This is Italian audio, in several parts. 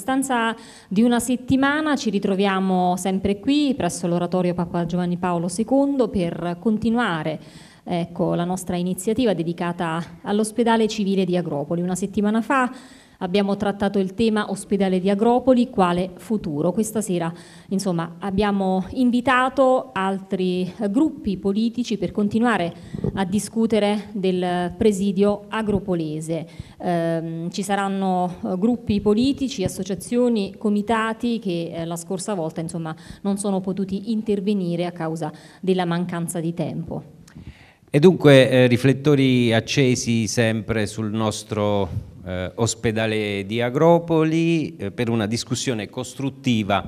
distanza di una settimana ci ritroviamo sempre qui presso l'oratorio Papa Giovanni Paolo II per continuare ecco, la nostra iniziativa dedicata all'ospedale civile di Agropoli. Una settimana fa Abbiamo trattato il tema ospedale di Agropoli, quale futuro. Questa sera insomma, abbiamo invitato altri gruppi politici per continuare a discutere del presidio agropolese. Eh, ci saranno eh, gruppi politici, associazioni, comitati che eh, la scorsa volta insomma, non sono potuti intervenire a causa della mancanza di tempo. E dunque eh, riflettori accesi sempre sul nostro eh, ospedale di Agropoli eh, per una discussione costruttiva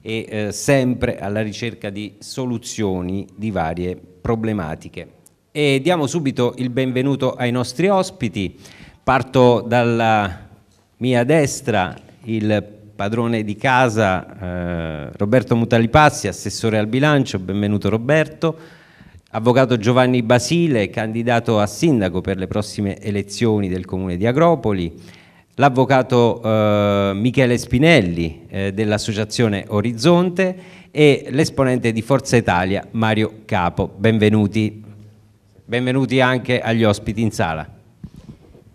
e eh, sempre alla ricerca di soluzioni di varie problematiche. E diamo subito il benvenuto ai nostri ospiti. Parto dalla mia destra, il padrone di casa eh, Roberto Mutalipassi, assessore al bilancio, benvenuto Roberto. Avvocato Giovanni Basile, candidato a sindaco per le prossime elezioni del comune di Agropoli. L'avvocato eh, Michele Spinelli eh, dell'associazione Orizzonte e l'esponente di Forza Italia Mario Capo. Benvenuti. Benvenuti anche agli ospiti in sala.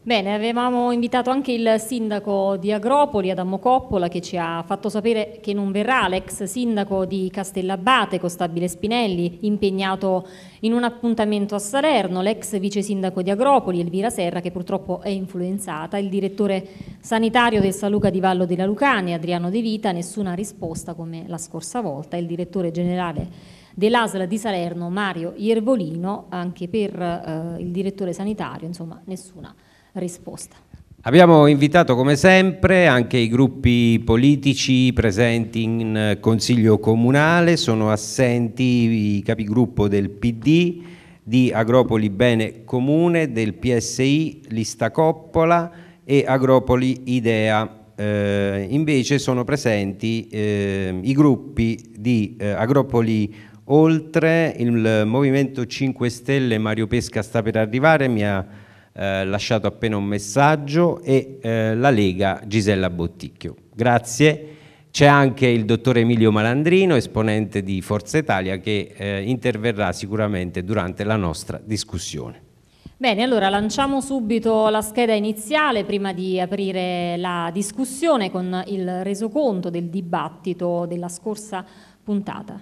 Bene, avevamo invitato anche il sindaco di Agropoli, Adamo Coppola, che ci ha fatto sapere che non verrà l'ex sindaco di Castellabate, Costabile Spinelli, impegnato in un appuntamento a Salerno, l'ex vice sindaco di Agropoli, Elvira Serra, che purtroppo è influenzata, il direttore sanitario del Saluca di Vallo della Lucania, Adriano De Vita, nessuna risposta come la scorsa volta, il direttore generale dell'ASL di Salerno, Mario Iervolino, anche per eh, il direttore sanitario, insomma nessuna risposta risposta. Abbiamo invitato come sempre anche i gruppi politici presenti in Consiglio Comunale, sono assenti i capigruppo del PD, di Agropoli Bene Comune, del PSI Lista Coppola e Agropoli Idea. Eh, invece sono presenti eh, i gruppi di eh, Agropoli Oltre, il Movimento 5 Stelle Mario Pesca sta per arrivare, mi ha eh, lasciato appena un messaggio e eh, la Lega Gisella Botticchio. Grazie. C'è anche il dottor Emilio Malandrino, esponente di Forza Italia, che eh, interverrà sicuramente durante la nostra discussione. Bene, allora lanciamo subito la scheda iniziale prima di aprire la discussione con il resoconto del dibattito della scorsa puntata.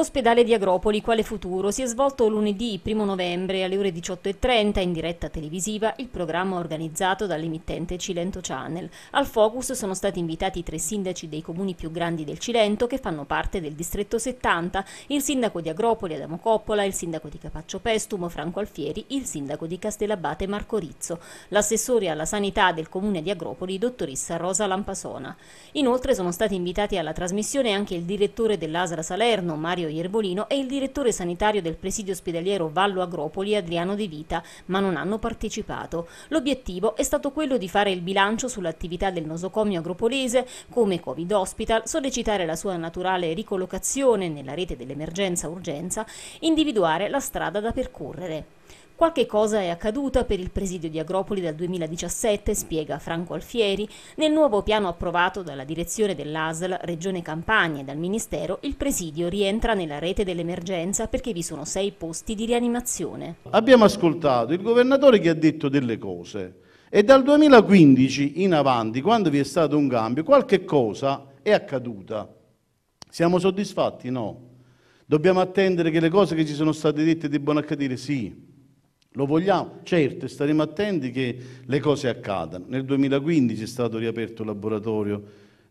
Ospedale di Agropoli, quale futuro? Si è svolto lunedì 1 novembre alle ore 18.30 in diretta televisiva il programma organizzato dall'emittente Cilento Channel. Al focus sono stati invitati tre sindaci dei comuni più grandi del Cilento che fanno parte del distretto 70, il sindaco di Agropoli Adamo Coppola, il sindaco di Capaccio Pestumo Franco Alfieri, il sindaco di Castellabate Marco Rizzo, l'assessore alla sanità del comune di Agropoli dottoressa Rosa Lampasona. Inoltre sono stati invitati alla trasmissione anche il direttore dell'Asra Salerno Mario veterinario Iervolino e il direttore sanitario del presidio ospedaliero Vallo Agropoli Adriano De Vita, ma non hanno partecipato. L'obiettivo è stato quello di fare il bilancio sull'attività del nosocomio agropolese come Covid Hospital, sollecitare la sua naturale ricollocazione nella rete dell'emergenza urgenza, individuare la strada da percorrere. Qualche cosa è accaduta per il presidio di Agropoli dal 2017, spiega Franco Alfieri. Nel nuovo piano approvato dalla direzione dell'ASL Regione Campania e dal Ministero, il presidio rientra nella rete dell'emergenza perché vi sono sei posti di rianimazione. Abbiamo ascoltato il governatore che ha detto delle cose e dal 2015 in avanti, quando vi è stato un cambio, qualche cosa è accaduta. Siamo soddisfatti? No. Dobbiamo attendere che le cose che ci sono state dette debbano accadere? Sì. Lo vogliamo? Certo, e staremo attenti che le cose accadano. Nel 2015 è stato riaperto il laboratorio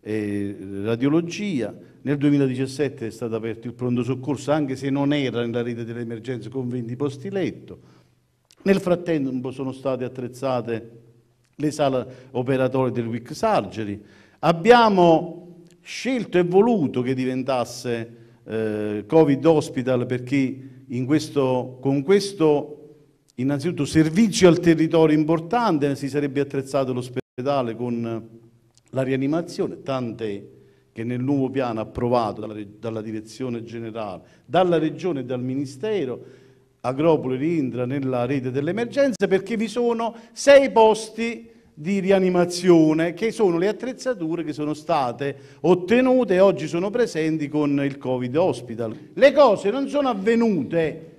eh, radiologia, nel 2017 è stato aperto il pronto soccorso, anche se non era nella rete delle emergenze con 20 posti letto. Nel frattempo sono state attrezzate le sale operatorie del WIC Sargeri. Abbiamo scelto e voluto che diventasse eh, Covid Hospital perché in questo, con questo Innanzitutto servizio al territorio importante, si sarebbe attrezzato l'ospedale con la rianimazione, tant'è che nel nuovo piano approvato dalla, dalla direzione generale, dalla regione e dal ministero, Agropoli rientra nella rete delle emergenze perché vi sono sei posti di rianimazione che sono le attrezzature che sono state ottenute e oggi sono presenti con il Covid Hospital. Le cose non sono avvenute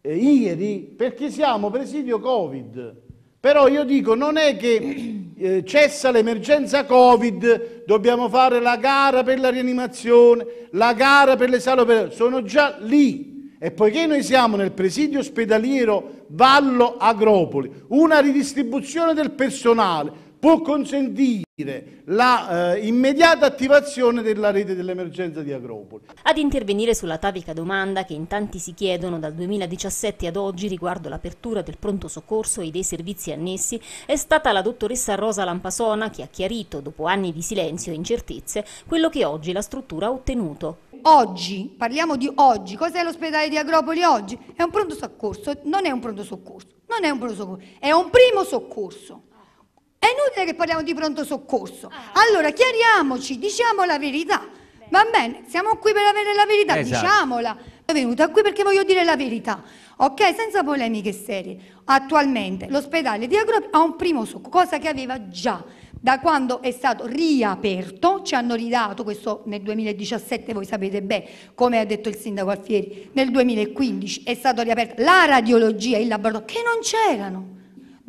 eh, ieri perché siamo presidio Covid. Però io dico, non è che eh, cessa l'emergenza Covid, dobbiamo fare la gara per la rianimazione, la gara per le sale operative, sono già lì. E poiché noi siamo nel presidio ospedaliero Vallo Agropoli, una ridistribuzione del personale, può consentire la eh, immediata attivazione della rete dell'emergenza di Agropoli. Ad intervenire sulla tavica domanda che in tanti si chiedono dal 2017 ad oggi riguardo l'apertura del pronto soccorso e dei servizi annessi è stata la dottoressa Rosa Lampasona che ha chiarito, dopo anni di silenzio e incertezze, quello che oggi la struttura ha ottenuto oggi, parliamo di oggi, cos'è l'ospedale di Agropoli oggi? È un pronto soccorso, non è un pronto soccorso, non è un pronto soccorso, è un primo soccorso. È inutile che parliamo di pronto soccorso. Ah. Allora chiariamoci, diciamo la verità. Va bene, siamo qui per avere la verità, Esatto. diciamola. Sono venuta qui perché voglio dire la verità, ok? Senza polemiche serie. Attualmente l'ospedale di Agropoli ha un primo soccorso, cosa che aveva già da quando è stato riaperto, ci hanno ridato questo nel 2017, voi sapete bene, come ha detto il sindaco Alfieri, nel 2015 è stato riaperto la radiologia il laboratorio che non c'erano.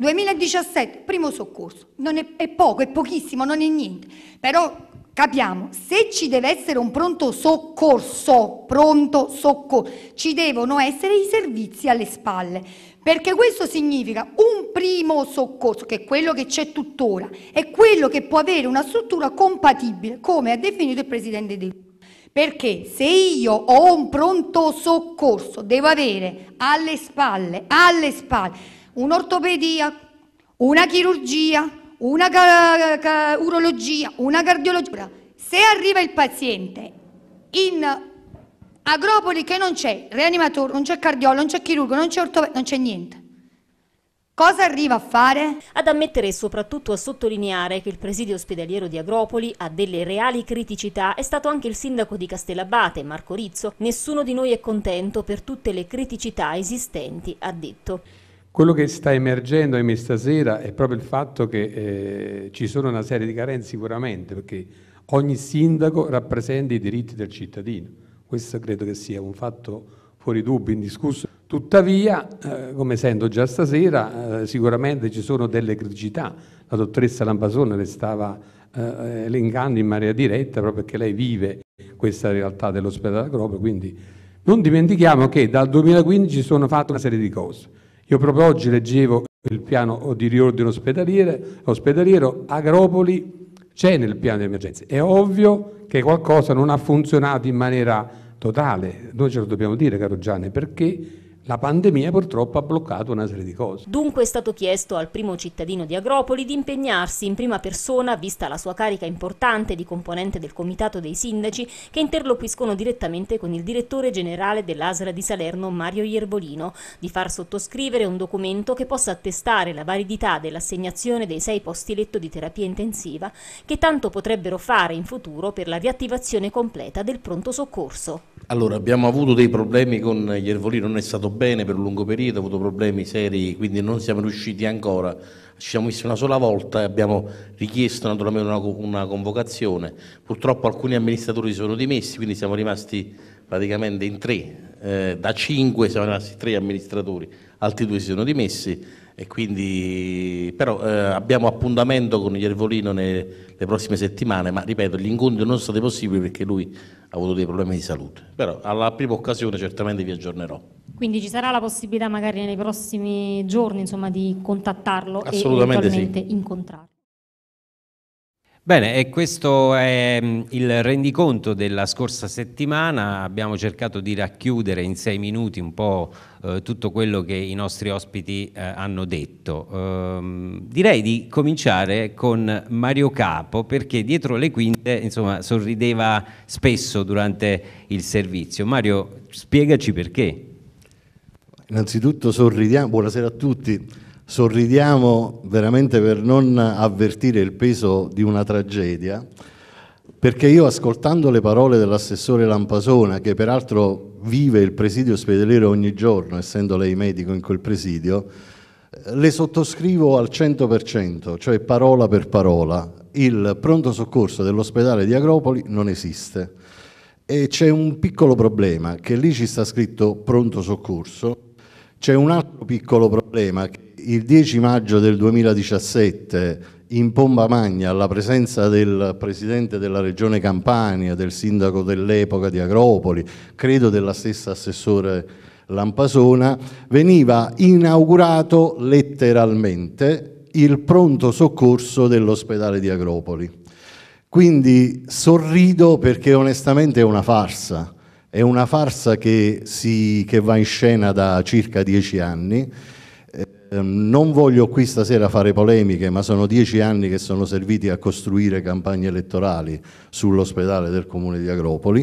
2017, primo soccorso, è, è poco, è pochissimo, non è niente, però capiamo, se ci deve essere un pronto soccorso, pronto soccorso, ci devono essere i servizi alle spalle, perché questo significa un primo soccorso, che è quello che c'è tuttora, è quello che può avere una struttura compatibile, come ha definito il Presidente del Luca. Perché se io ho un pronto soccorso, devo avere alle spalle, alle spalle, un'ortopedia, una chirurgia, una ca- ca- urologia, una cardiologia. Se arriva il paziente in Agropoli che non c'è rianimatore, non c'è cardiologo, non c'è chirurgo, non c'è ortopedico, non c'è niente. Cosa arriva a fare? Ad ammettere e soprattutto a sottolineare che il presidio ospedaliero di Agropoli ha delle reali criticità è stato anche il sindaco di Castellabate, Marco Rizzo. Nessuno di noi è contento per tutte le criticità esistenti, ha detto. Quello che sta emergendo ahimè stasera è proprio il fatto che eh, ci sono una serie di carenze sicuramente, perché ogni sindaco rappresenta i diritti del cittadino. Questo credo che sia un fatto fuori dubbio, indiscusso. Tuttavia, eh, come sento già stasera, eh, sicuramente ci sono delle criticità. La dottoressa Lampasone le stava eh, elencando in maniera diretta proprio perché lei vive questa realtà dell'ospedale Agropro, quindi non dimentichiamo che dal 2015 sono fatte una serie di cose io proprio oggi leggevo il piano di riordino ospedaliero, Agropoli c'è nel piano di emergenza. È ovvio che qualcosa non ha funzionato in maniera totale, noi ce lo dobbiamo dire, caro Gianni, perché la pandemia purtroppo ha bloccato una serie di cose. Dunque è stato chiesto al primo cittadino di Agropoli di impegnarsi in prima persona, vista la sua carica importante di componente del Comitato dei Sindaci, che interloquiscono direttamente con il direttore generale dell'Asra di Salerno, Mario Ierbolino, di far sottoscrivere un documento che possa attestare la validità dell'assegnazione dei sei posti letto di terapia intensiva, che tanto potrebbero fare in futuro per la riattivazione completa del pronto soccorso. Allora, abbiamo avuto dei problemi con gli ervoli, non è stato bene per un lungo periodo, ha avuto problemi seri, quindi non siamo riusciti ancora. Ci siamo messi una sola volta e abbiamo richiesto naturalmente una, una convocazione. Purtroppo alcuni amministratori si sono dimessi, quindi siamo rimasti praticamente in tre. Eh, da cinque siamo rimasti tre amministratori, altri due si sono dimessi. E quindi, però eh, abbiamo appuntamento con Iervolino nelle prossime settimane, ma ripeto, gli incontri non sono stati possibili perché lui ha avuto dei problemi di salute. Però alla prima occasione certamente vi aggiornerò. Quindi ci sarà la possibilità magari nei prossimi giorni insomma, di contattarlo Assolutamente e eventualmente sì. incontrarlo. Bene, e questo è mm, il rendiconto della scorsa settimana, abbiamo cercato di racchiudere in sei minuti un po' eh, tutto quello che i nostri ospiti eh, hanno detto. Ehm, direi di cominciare con Mario Capo perché dietro le quinte insomma, sorrideva spesso durante il servizio. Mario, spiegaci perché. Innanzitutto sorridiamo, buonasera a tutti, sorridiamo veramente per non avvertire il peso di una tragedia, perché io ascoltando le parole dell'assessore Lampasona, che peraltro vive il presidio ospedaliero ogni giorno, essendo lei medico in quel presidio, le sottoscrivo al 100%, cioè parola per parola. Il pronto soccorso dell'ospedale di Agropoli non esiste. E c'è un piccolo problema, che lì ci sta scritto pronto soccorso, c'è un altro piccolo problema che il 10 maggio del 2017 in Pomba Magna alla presenza del presidente della regione Campania, del sindaco dell'epoca di Agropoli, credo della stessa assessore Lampasona, veniva inaugurato letteralmente il pronto soccorso dell'ospedale di Agropoli. Quindi sorrido perché onestamente è una farsa, è una farsa che, si, che va in scena da circa dieci anni, Ehm, non voglio qui stasera fare polemiche, ma sono dieci anni che sono serviti a costruire campagne elettorali sull'ospedale del comune di Agropoli.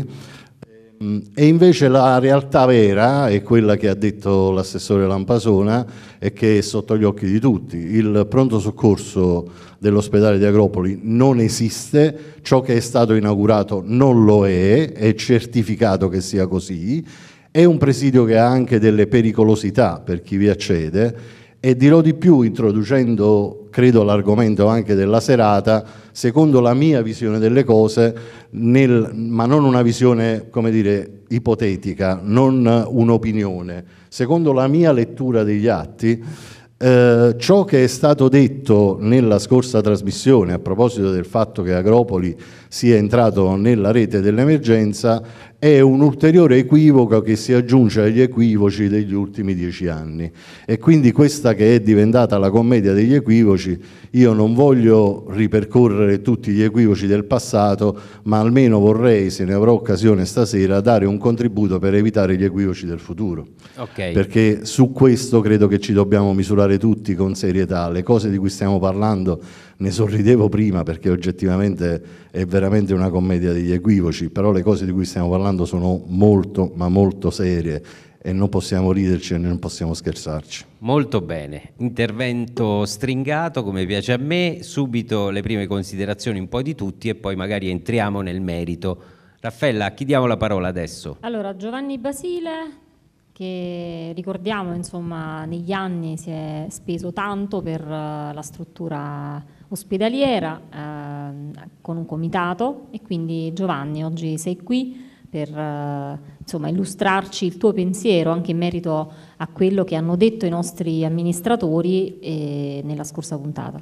Ehm, e invece la realtà vera è quella che ha detto l'assessore Lampasona e che è sotto gli occhi di tutti. Il pronto soccorso dell'ospedale di Agropoli non esiste, ciò che è stato inaugurato non lo è, è certificato che sia così. È un presidio che ha anche delle pericolosità per chi vi accede e dirò di più, introducendo, credo, l'argomento anche della serata, secondo la mia visione delle cose, nel, ma non una visione, come dire, ipotetica, non un'opinione, secondo la mia lettura degli atti, eh, ciò che è stato detto nella scorsa trasmissione a proposito del fatto che Agropoli sia entrato nella rete dell'emergenza è un ulteriore equivoco che si aggiunge agli equivoci degli ultimi dieci anni e quindi questa che è diventata la commedia degli equivoci, io non voglio ripercorrere tutti gli equivoci del passato, ma almeno vorrei, se ne avrò occasione stasera, dare un contributo per evitare gli equivoci del futuro. Okay. Perché su questo credo che ci dobbiamo misurare tutti con serietà, le cose di cui stiamo parlando ne sorridevo prima perché oggettivamente è veramente una commedia degli equivoci, però le cose di cui stiamo parlando sono molto ma molto serie e non possiamo riderci e non possiamo scherzarci. Molto bene, intervento stringato come piace a me, subito le prime considerazioni un po' di tutti e poi magari entriamo nel merito. Raffaella, chi diamo la parola adesso? Allora, Giovanni Basile, che ricordiamo insomma negli anni si è speso tanto per eh, la struttura ospedaliera eh, con un comitato e quindi Giovanni oggi sei qui per eh, insomma, illustrarci il tuo pensiero anche in merito a quello che hanno detto i nostri amministratori eh, nella scorsa puntata.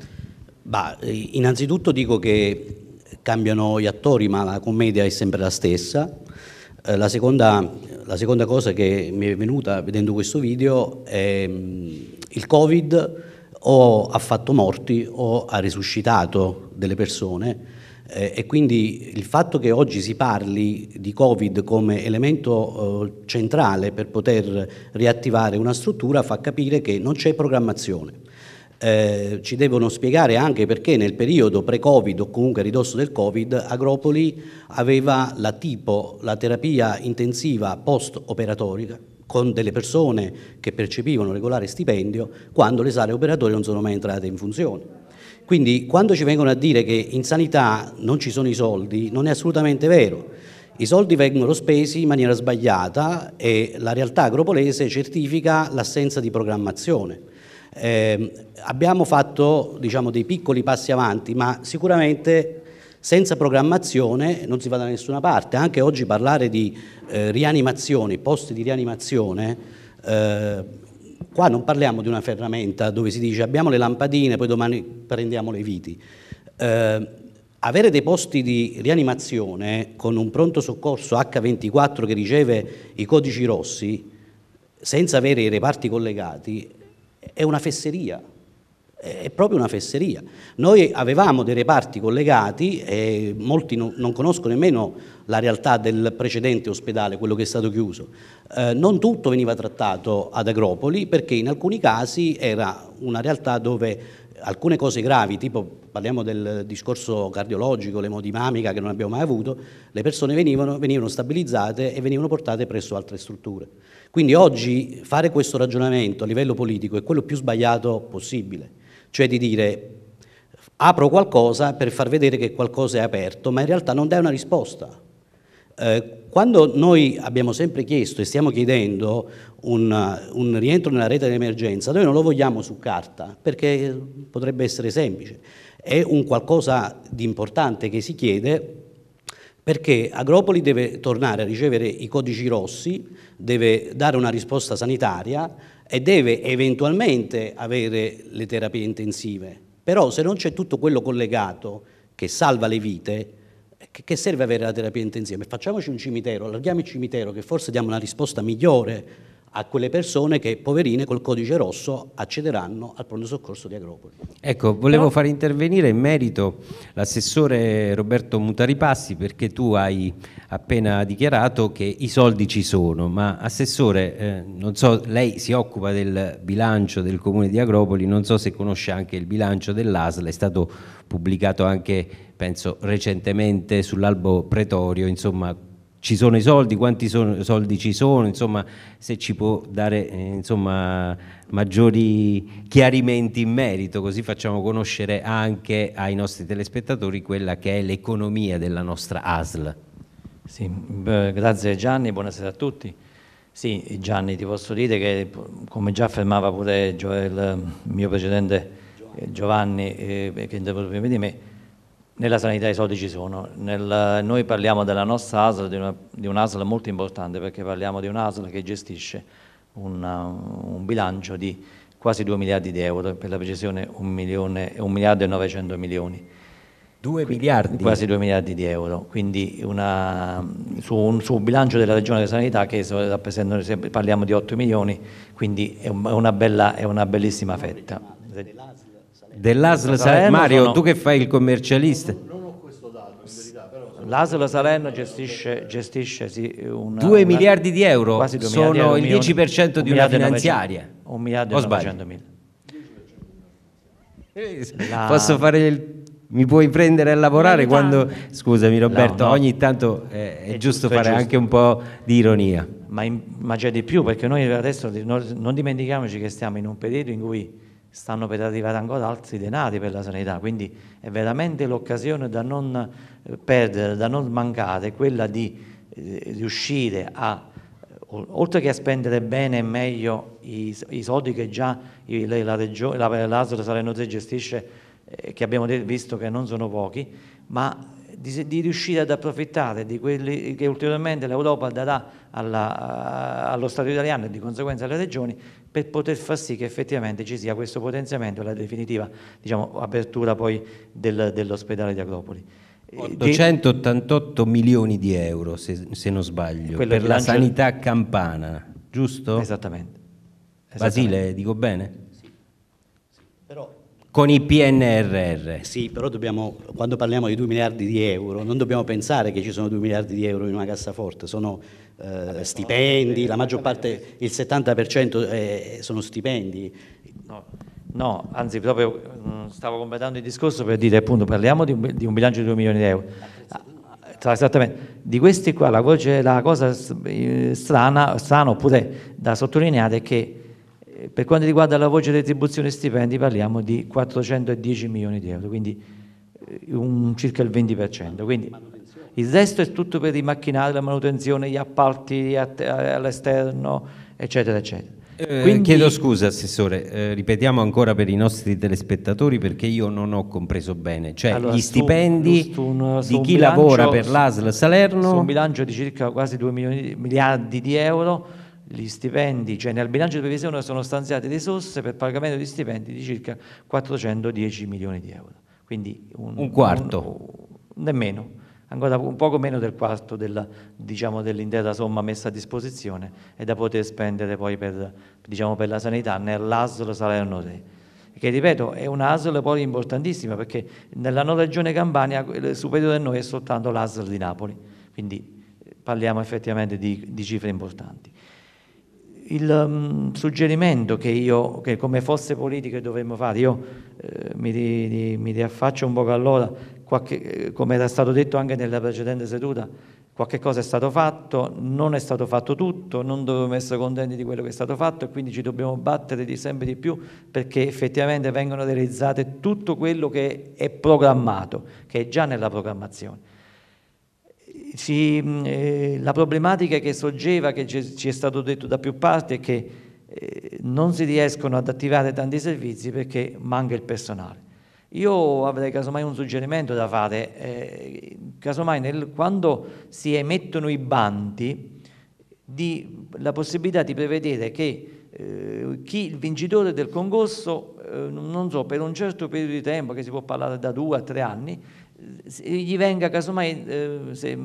Bah, eh, innanzitutto dico che cambiano gli attori ma la commedia è sempre la stessa. Eh, la seconda, la, seconda, cosa che mi è venuta vedendo questo video è mm, il Covid o ha fatto morti o ha risuscitato delle persone eh, e quindi il fatto che oggi si parli di Covid come elemento eh, centrale per poter riattivare una struttura fa capire che non c'è programmazione. Eh, ci devono spiegare anche perché nel periodo pre-Covid o comunque ridosso del Covid Agropoli aveva la tipo, la terapia intensiva post-operatoria con delle persone che percepivano regolare stipendio quando le sale operatorie non sono mai entrate in funzione. Quindi quando ci vengono a dire che in sanità non ci sono i soldi, non è assolutamente vero. I soldi vengono spesi in maniera sbagliata e la realtà agropolese certifica l'assenza di programmazione. Eh, abbiamo fatto diciamo, dei piccoli passi avanti, ma sicuramente senza programmazione non si va da nessuna parte, anche oggi parlare di eh, rianimazioni, posti di rianimazione, eh, qua non parliamo di una ferramenta dove si dice abbiamo le lampadine, poi domani prendiamo le viti. Eh, avere dei posti di rianimazione con un pronto soccorso H24 che riceve i codici rossi senza avere i reparti collegati è una fesseria è proprio una fesseria. Noi avevamo dei reparti collegati e molti no, non conoscono nemmeno la realtà del precedente ospedale, quello che è stato chiuso. Eh, non tutto veniva trattato ad Agropoli perché in alcuni casi era una realtà dove alcune cose gravi, tipo parliamo del discorso cardiologico, l'emodinamica che non abbiamo mai avuto, le persone venivano, venivano stabilizzate e venivano portate presso altre strutture. Quindi oggi fare questo ragionamento a livello politico è quello più sbagliato possibile cioè di dire apro qualcosa per far vedere che qualcosa è aperto, ma in realtà non dai una risposta. Eh, quando noi abbiamo sempre chiesto e stiamo chiedendo un, un rientro nella rete dell'emergenza, noi non lo vogliamo su carta, perché potrebbe essere semplice. È un qualcosa di importante che si chiede perché Agropoli deve tornare a ricevere i codici rossi, deve dare una risposta sanitaria, e deve eventualmente avere le terapie intensive, però se non c'è tutto quello collegato che salva le vite, che serve avere la terapia intensiva? Facciamoci un cimitero, allarghiamo il cimitero che forse diamo una risposta migliore a quelle persone che, poverine, col codice rosso accederanno al pronto soccorso di Agropoli. Ecco, volevo far intervenire in merito l'assessore Roberto Mutaripassi perché tu hai appena dichiarato che i soldi ci sono, ma assessore, eh, non so, lei si occupa del bilancio del comune di Agropoli, non so se conosce anche il bilancio dell'ASL, è stato pubblicato anche, penso, recentemente sull'albo pretorio, insomma ci sono i soldi, quanti sono, soldi ci sono, insomma, se ci può dare eh, insomma, maggiori chiarimenti in merito, così facciamo conoscere anche ai nostri telespettatori quella che è l'economia della nostra ASL. Sì, beh, grazie Gianni, buonasera a tutti. Sì, Gianni, ti posso dire che come già affermava pure il mio precedente eh, Giovanni, eh, che è intervenuto prima di me, nella sanità i soldi ci sono, Nel, noi parliamo della nostra ASL, di, una, di molto importante perché parliamo di un'ASL che gestisce una, un bilancio di quasi 2 miliardi di euro, per la precisione 1, 1 miliardo e 900 milioni. 2 miliardi? Quasi 2 miliardi di euro, quindi una, su un su bilancio della Regione della Sanità che rappresentano, parliamo di 8 milioni, quindi è una, bella, è una bellissima fetta. Dell'ASL Salerno Mario, sono... tu che fai il commercialista? Non, ho questo dato, in verità, però... L'ASL Salerno gestisce, gestisce sì, una, 2 una... miliardi di euro, quasi 2 sono il 10% un, di una finanziaria. 1 miliardo e 900 mila. Eh, La... Posso fare il mi puoi prendere a lavorare quando... Scusami Roberto, no, no. ogni tanto è, eh, è, è giusto, fare è giusto. anche un po' di ironia. Ma, in, ma, c'è di più, perché noi adesso non, dimentichiamoci che stiamo in un periodo in cui stanno per arrivare ancora altri denari per la sanità, quindi è veramente l'occasione da non eh, perdere, da non mancare, quella di eh, riuscire a, oltre che a spendere bene e meglio i, i soldi che già la, regione, la, l'ASL Salerno 3 gestisce, eh, che abbiamo visto che non sono pochi, ma di, di, riuscire ad approfittare di quelli che ulteriormente l'Europa darà alla, allo Stato italiano e di conseguenza alle regioni per poter far sì che effettivamente ci sia questo potenziamento e la definitiva diciamo, apertura poi del, dell'ospedale di Acropoli. 888 eh, milioni di euro, se, se non sbaglio, per la sanità campana, giusto? Esattamente. Esattamente. Basile, dico bene? con i PNRR. Sì, però dobbiamo, quando parliamo di 2 miliardi di euro, non dobbiamo pensare che ci sono 2 miliardi di euro in una cassaforte, sono eh, stipendi, eh, la maggior parte, il 70% è, eh, sono stipendi. No, no, anzi proprio mm, stavo completando il discorso per dire appunto parliamo di un, di un bilancio di 2 milioni di euro. Ah, esattamente. Di questi qua la, voce, la cosa eh, strana, strana oppure da sottolineare è che per quanto riguarda la voce retribuzione e stipendi parliamo di 410 milioni di euro, quindi eh, un, circa il 20%. Quindi il resto è tutto per i macchinari, la manutenzione, gli appalti all'esterno, eccetera, eccetera. Eh, Quindi... Chiedo scusa Assessore, eh, ripetiamo ancora per i nostri telespettatori perché io non ho compreso bene, cioè allora, gli stipendi su, su un, su di chi bilancio, lavora per l'ASL Salerno... Su un bilancio di circa quasi 2 miliardi di euro, gli stipendi, cioè nel bilancio di previsione sono stanziate risorse per pagamento di stipendi di circa 410 milioni di euro. Quindi un, un quarto? Un, nemmeno, ancora un poco meno del quarto della, diciamo, dell'intera somma messa a disposizione e da poter spendere poi per, diciamo, per la sanità nell'ASL Salerno 3 che ripeto è un'ASL poi importantissima perché nella nostra regione Campania il superiore a noi è soltanto l'ASL di Napoli, quindi eh, parliamo effettivamente di, di cifre importanti il um, suggerimento che io, che come forze politiche dovremmo fare, io eh, mi, ri, mi, riaffaccio un po' allora, qualche, eh, come era stato detto anche nella precedente seduta, qualche cosa è stato fatto, non è stato fatto tutto, non dovremmo essere contenti di quello che è stato fatto e quindi ci dobbiamo battere di sempre di più perché effettivamente vengono realizzate tutto quello che è programmato, che è già nella programmazione si, mm, eh, la problematica che sorgeva, che ci è stato detto da più parti, è che eh, non si riescono ad attivare tanti servizi perché manca il personale. Io avrei casomai un suggerimento da fare, eh, casomai nel, quando si emettono i bandi, di, la possibilità di prevedere che eh, chi, il vincitore del concorso, eh, non so, per un certo periodo di tempo, che si può parlare da due a tre anni, eh, gli venga casomai, eh, se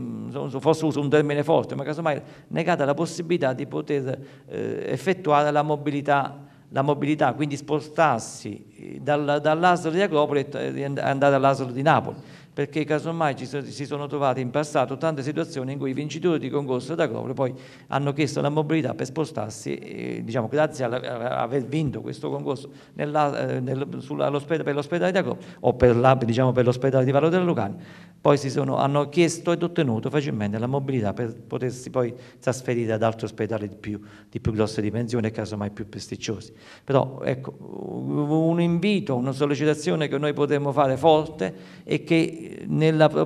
fosse uso un termine forte, ma casomai negata la possibilità di poter eh, effettuare la mobilità, la mobilità, quindi spostarsi dal, dall'asolo di Acropoli e andare all'asolo di Napoli perché casomai ci so, si sono trovate in passato tante situazioni in cui i vincitori di concorso da Copre poi hanno chiesto la mobilità per spostarsi, eh, diciamo, grazie a aver vinto questo concorso nella, eh, nel, sulla, per l'ospedale da Copre o per, la, diciamo, per l'ospedale di Vallo del Lucano, poi sono, hanno chiesto ed ottenuto facilmente la mobilità per potersi poi trasferire ad altri ospedali di più, di più grosse dimensioni e casomai più prestigiosi. Però ecco, un invito, una sollecitazione che noi potremmo fare forte è che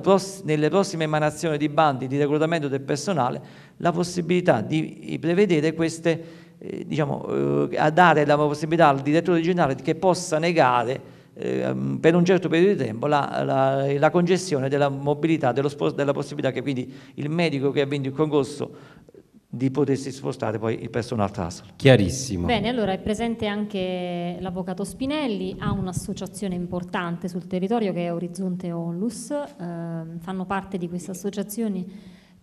pross- nelle prossime emanazioni di bandi di reclutamento del personale la possibilità di prevedere queste, eh, diciamo, eh, a dare la possibilità al direttore generale che possa negare eh, mm, per un certo periodo di tempo la, la, la congestione della mobilità, dello, della possibilità che quindi il medico che ha vinto il concorso di potersi spostare poi il personal trust. Chiarissimo. Bene, allora è presente anche l'avvocato Spinelli, ha un'associazione importante sul territorio che è Orizzonte Onlus, eh, fanno parte di questa associazione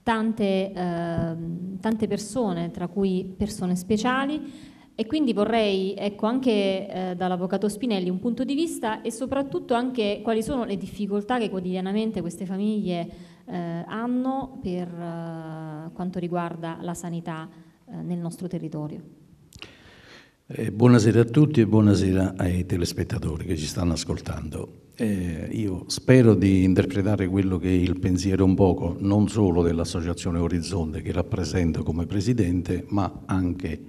tante, eh, tante persone, tra cui persone speciali, e quindi vorrei, ecco, anche eh, dall'avvocato Spinelli un punto di vista e soprattutto anche quali sono le difficoltà che quotidianamente queste famiglie hanno eh, per eh, quanto riguarda la sanità eh, nel nostro territorio. Eh, buonasera a tutti e buonasera ai telespettatori che ci stanno ascoltando. Eh, io spero di interpretare quello che è il pensiero un poco non solo dell'Associazione Orizzonte che rappresento come presidente, ma anche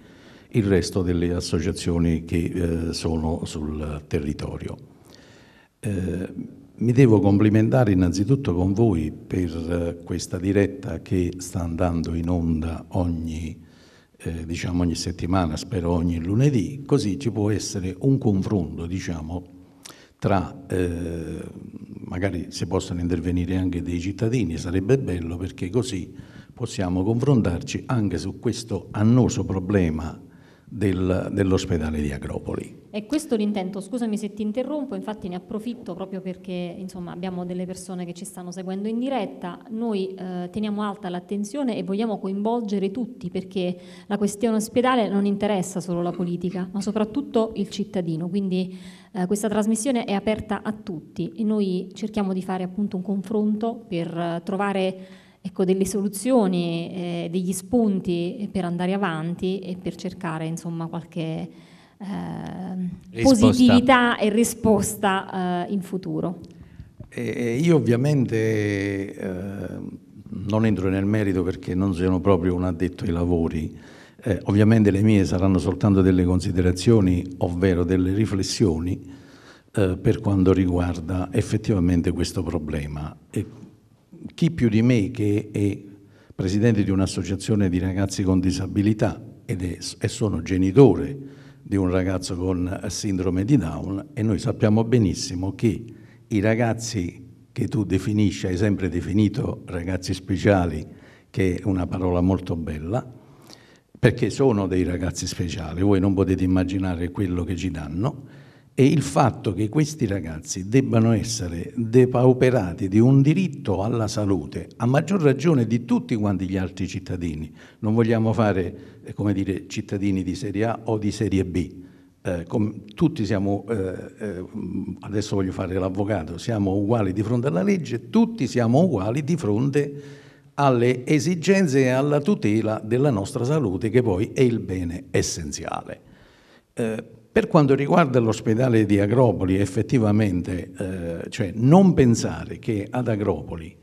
il resto delle associazioni che eh, sono sul territorio. Mi devo complimentare innanzitutto con voi per eh, questa diretta che sta andando in onda ogni, eh, diciamo ogni settimana, spero ogni lunedì, così ci può essere un confronto diciamo, tra, eh, magari se possono intervenire anche dei cittadini, sarebbe bello perché così possiamo confrontarci anche su questo annoso problema del, dell'ospedale di Agropoli. È questo l'intento, scusami se ti interrompo, infatti ne approfitto proprio perché insomma, abbiamo delle persone che ci stanno seguendo in diretta, noi eh, teniamo alta l'attenzione e vogliamo coinvolgere tutti perché la questione ospedale non interessa solo la politica ma soprattutto il cittadino, quindi eh, questa trasmissione è aperta a tutti e noi cerchiamo di fare appunto un confronto per eh, trovare ecco, delle soluzioni, eh, degli spunti per andare avanti e per cercare insomma, qualche eh, positività e risposta eh, in futuro. E io ovviamente eh, non entro nel merito perché non sono proprio un addetto ai lavori, eh, ovviamente le mie saranno soltanto delle considerazioni, ovvero delle riflessioni eh, per quanto riguarda effettivamente questo problema. E chi più di me che è presidente di un'associazione di ragazzi con disabilità ed è, e sono genitore di un ragazzo con sindrome di Down e noi sappiamo benissimo che i ragazzi che tu definisci, hai sempre definito ragazzi speciali, che è una parola molto bella, perché sono dei ragazzi speciali, voi non potete immaginare quello che ci danno, e il fatto che questi ragazzi debbano essere depauperati di un diritto alla salute, a maggior ragione di tutti quanti gli altri cittadini. Non vogliamo fare, eh, come dire, cittadini di serie A o di serie B. Eh, tutti siamo, eh, eh, adesso voglio fare l'avvocato, siamo uguali di fronte alla legge, tutti siamo uguali di fronte alle esigenze e alla tutela della nostra salute, che poi è il bene essenziale. Eh, per quanto riguarda l'ospedale di Agropoli, effettivamente, eh, cioè non pensare che ad Agropoli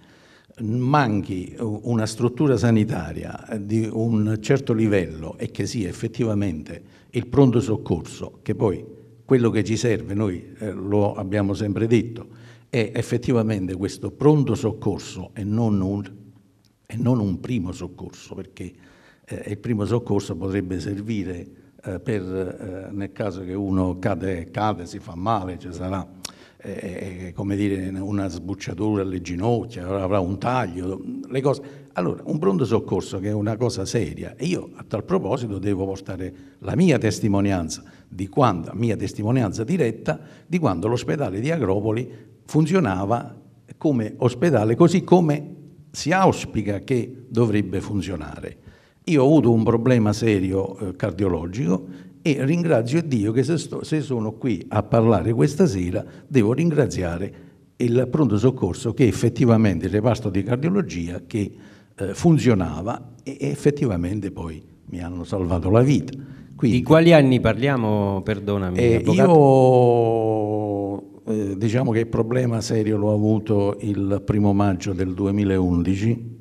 manchi una struttura sanitaria di un certo livello e che sia effettivamente il pronto soccorso, che poi quello che ci serve, noi eh, lo abbiamo sempre detto, è effettivamente questo pronto soccorso e non un, e non un primo soccorso, perché eh, il primo soccorso potrebbe servire eh, per, eh, nel caso che uno cade, cade, si fa male, ci sarà eh, eh, eh come dire, una sbucciatura alle ginocchia, avrà un taglio, le cose. Allora, un pronto soccorso che è una cosa seria e io a tal proposito devo portare la mia testimonianza, di quando, mia testimonianza diretta di quando l'ospedale di Agropoli funzionava come ospedale, così come si auspica che dovrebbe funzionare. Io ho avuto un problema serio eh, cardiologico e ringrazio Dio che se, sono qui a parlare questa sera devo ringraziare il pronto soccorso che effettivamente il reparto di cardiologia che eh, funzionava e effettivamente poi mi hanno salvato la vita. Quindi, di quali anni parliamo, perdonami? Eh, io eh, diciamo che il problema serio l'ho avuto il primo maggio del 2011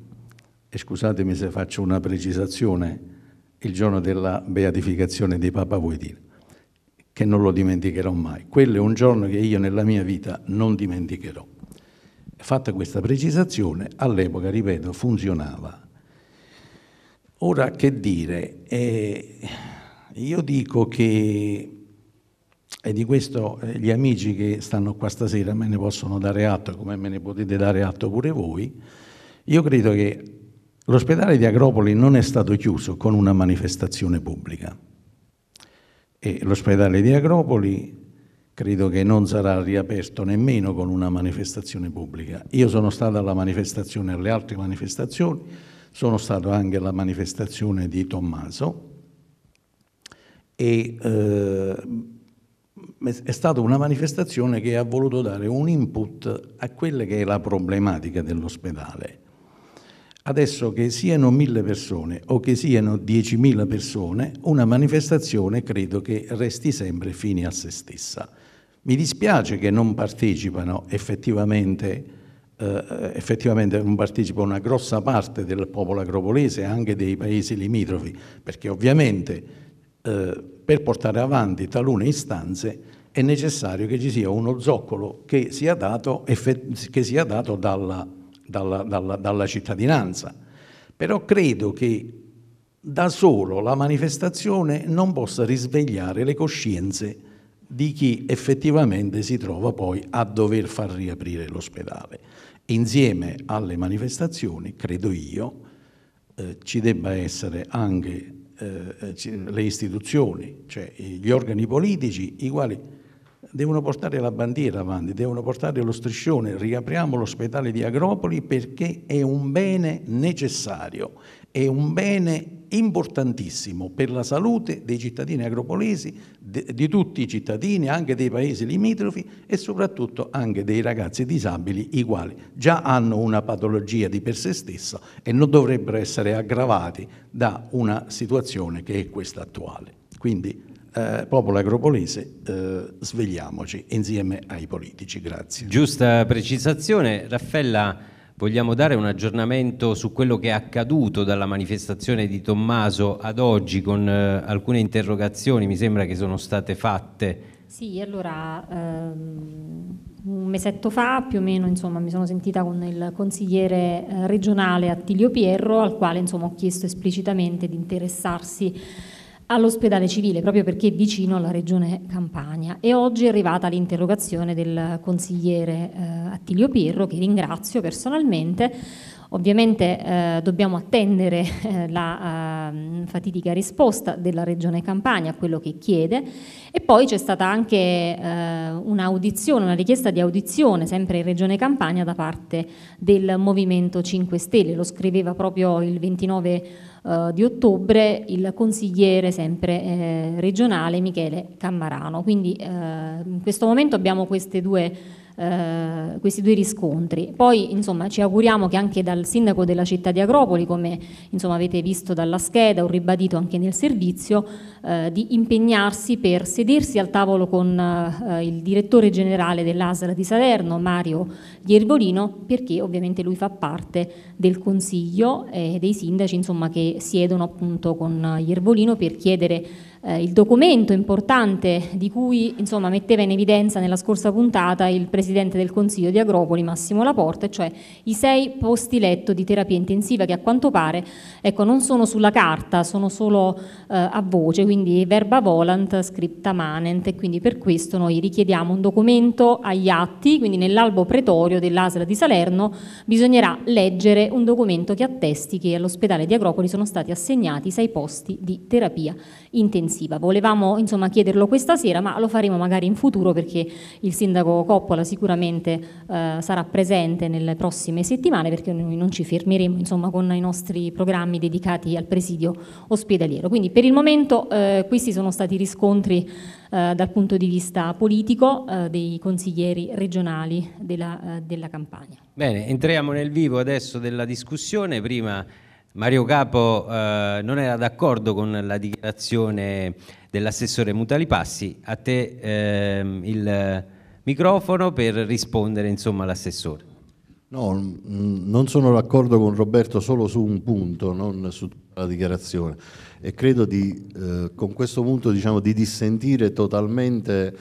e scusatemi se faccio una precisazione, il giorno della beatificazione di Papa Voitina, che non lo dimenticherò mai. Quello è un giorno che io nella mia vita non dimenticherò. Fatta questa precisazione, all'epoca, ripeto, funzionava. Ora che dire? Eh, io dico che, e di questo eh, gli amici che stanno qua stasera me ne possono dare atto, come me ne potete dare atto pure voi, io credo che L'ospedale di Agropoli non è stato chiuso con una manifestazione pubblica e l'ospedale di Agropoli credo che non sarà riaperto nemmeno con una manifestazione pubblica. Io sono stato alla manifestazione, e alle altre manifestazioni, sono stato anche alla manifestazione di Tommaso e eh, è stata una manifestazione che ha voluto dare un input a quella che è la problematica dell'ospedale Adesso che siano mille persone o che siano diecimila persone, una manifestazione credo che resti sempre fine a se stessa. Mi dispiace che non partecipano effettivamente, eh, effettivamente non partecipa una grossa parte del popolo agropolese e anche dei paesi limitrofi, perché ovviamente eh, per portare avanti talune istanze è necessario che ci sia uno zoccolo che sia dato, che sia dato dalla dalla, dalla, dalla cittadinanza, però credo che da solo la manifestazione non possa risvegliare le coscienze di chi effettivamente si trova poi a dover far riaprire l'ospedale. Insieme alle manifestazioni, credo io, eh, ci debba essere anche eh, eh le istituzioni, cioè gli organi politici, i quali devono portare la bandiera avanti, devono portare lo striscione, riapriamo l'ospedale di Agropoli perché è un bene necessario, è un bene importantissimo per la salute dei cittadini agropolesi, di tutti i cittadini, anche dei paesi limitrofi e soprattutto anche dei ragazzi disabili i quali già hanno una patologia di per sé stessa e non dovrebbero essere aggravati da una situazione che è questa attuale. Quindi eh, popolo agropolese, eh, svegliamoci insieme ai politici. Grazie. Giusta precisazione. Raffaella, vogliamo dare un aggiornamento su quello che è accaduto dalla manifestazione di Tommaso ad oggi con eh, alcune interrogazioni, mi sembra che sono state fatte. Sì, allora... Ehm un mesetto fa più o meno insomma, mi sono sentita con il consigliere eh, regionale Attilio Pierro al quale insomma, ho chiesto esplicitamente di interessarsi all'ospedale civile, proprio perché è vicino alla regione Campania. E oggi è arrivata l'interrogazione del consigliere eh, Attilio Pirro, che ringrazio personalmente, Ovviamente eh, dobbiamo attendere eh, la eh, fatidica risposta della Regione Campania a quello che chiede e poi c'è stata anche eh, un'audizione, una richiesta di audizione sempre in Regione Campania da parte del Movimento 5 Stelle, lo scriveva proprio il 29 eh, di ottobre il consigliere sempre eh, regionale Michele Cammarano. Quindi in questo momento abbiamo queste due eh, questi due riscontri. Poi insomma, ci auguriamo che anche dal sindaco della città di Agropoli, come insomma, avete visto dalla scheda o ribadito anche nel servizio, eh, di impegnarsi per sedersi al tavolo con eh, il direttore generale dell'ASL di Salerno, Mario Iervolino, perché ovviamente lui fa parte del consiglio e eh, dei sindaci insomma, che siedono appunto con Iervolino per chiedere eh, il documento importante di cui insomma, metteva in evidenza nella scorsa puntata il Presidente del Consiglio di Agropoli, Massimo Laporta, cioè i sei posti letto di terapia intensiva che a quanto pare ecco, non sono sulla carta, sono solo eh, a voce, quindi verba volant scripta manent e quindi per questo noi richiediamo un documento agli atti, quindi nell'albo pretorio dell'ASL di Salerno bisognerà leggere un documento che attesti che all'ospedale di Agropoli sono stati assegnati sei posti di terapia intensiva comprensiva. Volevamo insomma, chiederlo questa sera, ma lo faremo magari in futuro perché il sindaco Coppola sicuramente eh, sarà presente nelle prossime settimane perché noi non ci fermeremo insomma, con i nostri programmi dedicati al presidio ospedaliero. Quindi per il momento eh, questi sono stati riscontri eh, dal punto di vista politico eh, dei consiglieri regionali della, eh, della Campania. Bene, entriamo nel vivo adesso della discussione. Prima Mario Capo eh, non era d'accordo con la dichiarazione dell'assessore Mutali Passi, a te eh, il microfono per rispondere insomma all'assessore. No, non sono d'accordo con Roberto solo su un punto, non su la dichiarazione e credo di, eh, con questo punto diciamo, di dissentire totalmente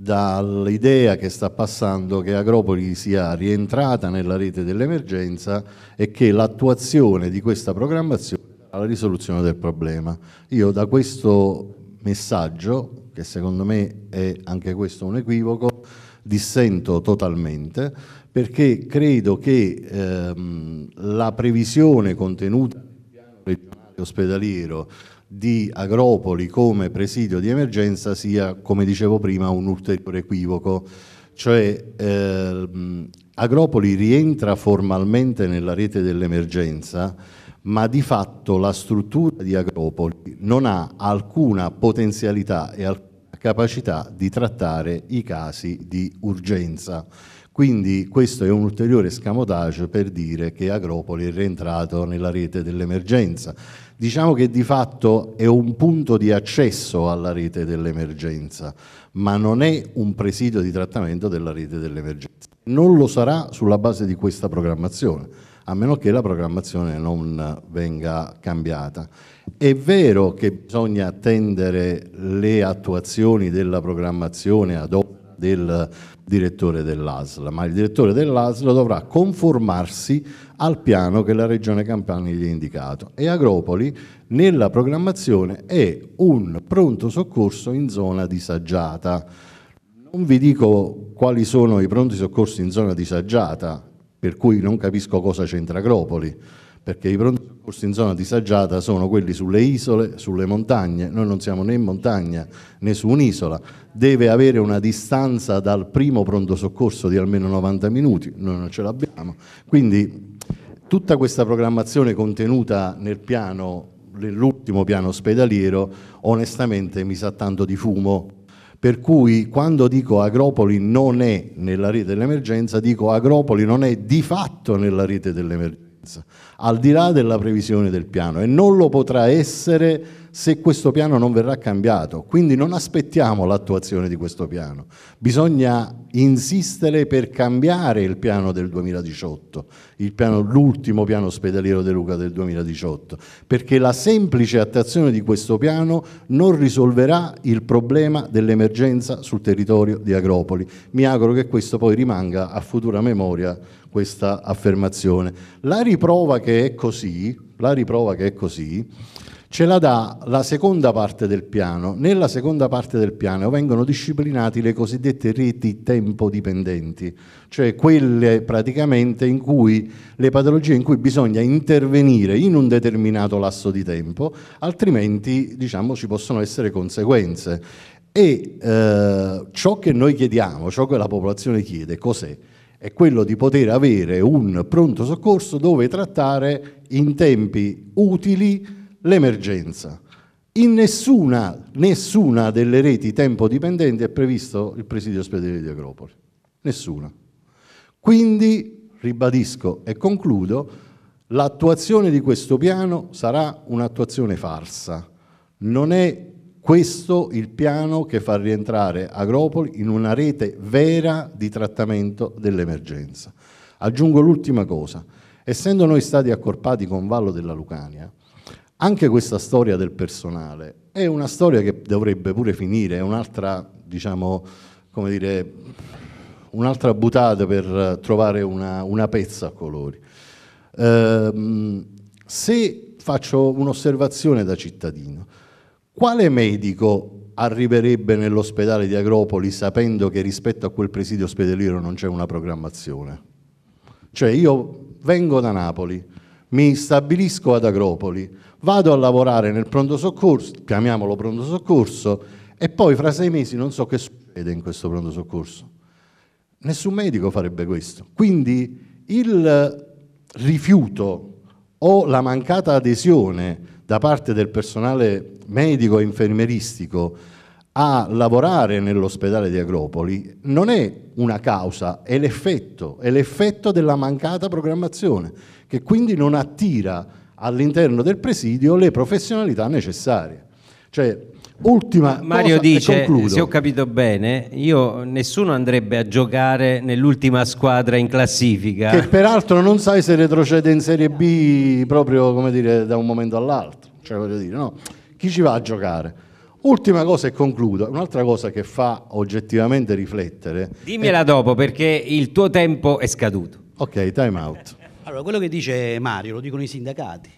dall'idea che sta passando che Agropoli sia rientrata nella rete dell'emergenza e che l'attuazione di questa programmazione sarà la risoluzione del problema. Io da questo messaggio, che secondo me è anche questo un equivoco, dissento totalmente perché credo che ehm, la previsione contenuta nel piano regionale ospedaliero di Agropoli come presidio di emergenza sia, come dicevo prima, un ulteriore equivoco. Cioè, ehm, Agropoli rientra formalmente nella rete dell'emergenza, ma di fatto la struttura di Agropoli non ha alcuna potenzialità e alcuna capacità di trattare i casi di urgenza. Quindi questo è un ulteriore scamotage per dire che Agropoli è rientrato nella rete dell'emergenza diciamo che di fatto è un punto di accesso alla rete dell'emergenza, ma non è un presidio di trattamento della rete dell'emergenza. Non lo sarà sulla base di questa programmazione, a meno che la programmazione non venga cambiata. È vero che bisogna attendere le attuazioni della programmazione ad opera del direttore dell'ASL, ma il direttore dell'ASL dovrà conformarsi al piano che la Regione Campania gli ha indicato e Agropoli nella programmazione è un pronto soccorso in zona disagiata. Non vi dico quali sono i pronti soccorsi in zona disagiata, per cui non capisco cosa c'entra Agropoli, perché i pronti soccorsi in zona disagiata sono quelli sulle isole, sulle montagne, noi non siamo né in montagna né su un'isola, deve avere una distanza dal primo pronto soccorso di almeno 90 minuti, noi non ce l'abbiamo, quindi tutta questa programmazione contenuta nel piano nell'ultimo piano ospedaliero, onestamente mi sa tanto di fumo. Per cui quando dico Agropoli non è nella rete dell'emergenza, dico Agropoli non è di fatto nella rete dell'emergenza sofferenza, al di là della previsione del piano e non lo potrà essere se questo piano non verrà cambiato, quindi non aspettiamo l'attuazione di questo piano, bisogna insistere per cambiare il piano del 2018, l'ultimo piano, piano ospedaliero De Luca del 2018, perché la semplice attuazione di questo piano non risolverà il problema dell'emergenza sul territorio di Agropoli. Mi auguro che questo poi rimanga a futura memoria questa affermazione. La riprova che è così, la riprova che è così, ce la dà la seconda parte del piano. Nella seconda parte del piano vengono disciplinati le cosiddette reti tempo-dipendenti, cioè quelle praticamente in cui le patologie in cui bisogna intervenire in un determinato lasso di tempo, altrimenti diciamo, ci possono essere conseguenze. E eh, ciò che noi chiediamo, ciò che la popolazione chiede, cos'è? è quello di poter avere un pronto soccorso dove trattare in tempi utili l'emergenza. In nessuna, nessuna delle reti tempo dipendenti è previsto il presidio ospedale di Agropoli, nessuna. Quindi, ribadisco e concludo, l'attuazione di questo piano sarà un'attuazione farsa, non è questo il piano che fa rientrare Agropoli in una rete vera di trattamento dell'emergenza. Aggiungo l'ultima cosa, essendo noi stati accorpati con Vallo della Lucania, anche questa storia del personale è una storia che dovrebbe pure finire, è un'altra, diciamo, come dire, un'altra buttata per trovare una, una pezza a colori. Ehm, se faccio un'osservazione da cittadino, quale medico arriverebbe nell'ospedale di Agropoli sapendo che rispetto a quel presidio ospedaliero non c'è una programmazione? Cioè io vengo da Napoli, mi stabilisco ad Agropoli, vado a lavorare nel pronto soccorso, chiamiamolo pronto soccorso, e poi fra sei mesi non so che succede in questo pronto soccorso. Nessun medico farebbe questo. Quindi il rifiuto o la mancata adesione da parte del personale medico e infermieristico a lavorare nell'ospedale di Agropoli non è una causa, è l'effetto, è l'effetto della mancata programmazione, che quindi non attira all'interno del presidio le professionalità necessarie. Cioè, Ultima Mario dice, se ho capito bene, io, nessuno andrebbe a giocare nell'ultima squadra in classifica. Che peraltro non sai se retrocede in Serie B proprio come dire, da un momento all'altro. Cioè, voglio dire, no. Chi ci va a giocare? Ultima cosa e concludo, un'altra cosa che fa oggettivamente riflettere. Dimmela è... dopo perché il tuo tempo è scaduto. Ok, time out. Allora, quello che dice Mario lo dicono i sindacati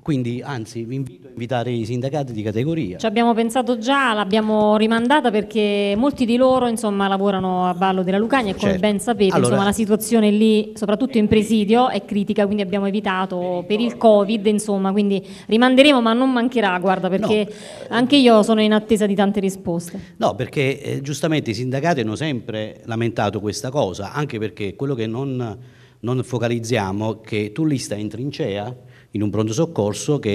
quindi anzi vi invito a invitare i sindacati di categoria. Ci abbiamo pensato già, l'abbiamo rimandata perché molti di loro insomma, lavorano a Vallo della Lucania e come certo. ben sapete allora, insomma, la situazione lì, soprattutto in presidio, è critica, quindi abbiamo evitato per il Covid, insomma, quindi rimanderemo ma non mancherà, guarda, perché no, anche io sono in attesa di tante risposte. No, perché eh, giustamente i sindacati hanno sempre lamentato questa cosa, anche perché quello che non, non focalizziamo è che tu lì stai in trincea, in un pronto soccorso che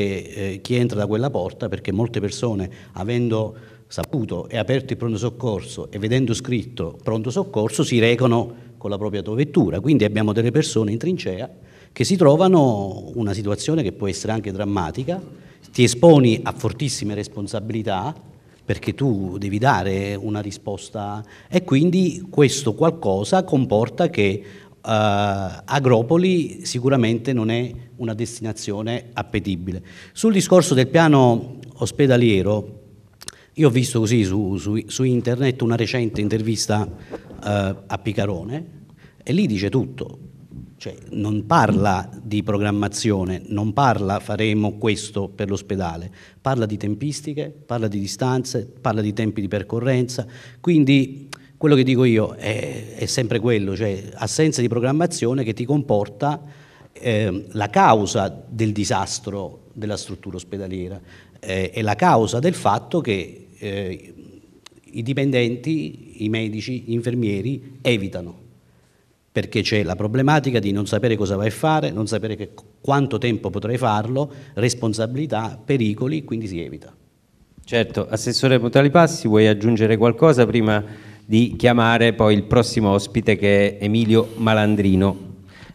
eh, chi entra da quella porta, perché molte persone avendo saputo e aperto il pronto soccorso e vedendo scritto pronto soccorso si recano con la propria tua vettura, quindi abbiamo delle persone in trincea che si trovano una situazione che può essere anche drammatica, ti esponi a fortissime responsabilità perché tu devi dare una risposta e quindi questo qualcosa comporta che eh, Agropoli sicuramente non è una destinazione appetibile. Sul discorso del piano ospedaliero, io ho visto così su, su, su internet una recente intervista eh, a Picarone e lì dice tutto, cioè, non parla di programmazione, non parla faremo questo per l'ospedale, parla di tempistiche, parla di distanze, parla di tempi di percorrenza, quindi quello che dico io è, è sempre quello, cioè assenza di programmazione che ti comporta eh, la causa del disastro della struttura ospedaliera, eh, è la causa del fatto che eh, i dipendenti, i medici, gli infermieri evitano perché c'è la problematica di non sapere cosa vai a fare, non sapere che, quanto tempo potrai farlo, responsabilità, pericoli, quindi si evita. Certo, Assessore Potalipassi, vuoi aggiungere qualcosa prima di chiamare poi il prossimo ospite che è Emilio Malandrino.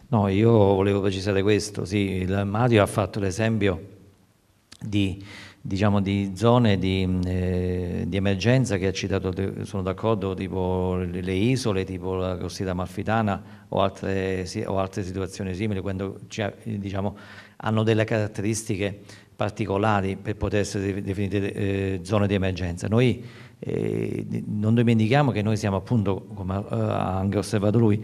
No, io volevo precisare questo, sì, Mario ha fatto l'esempio di, diciamo, di zone di, eh, di, emergenza che ha citato, sono d'accordo, tipo le isole, tipo la costiera amalfitana o altre, o altre situazioni simili, quando eh, diciamo, hanno delle caratteristiche particolari per poter essere definite eh, zone di emergenza. Noi e non dimentichiamo che noi siamo appunto, come eh, ha anche osservato lui,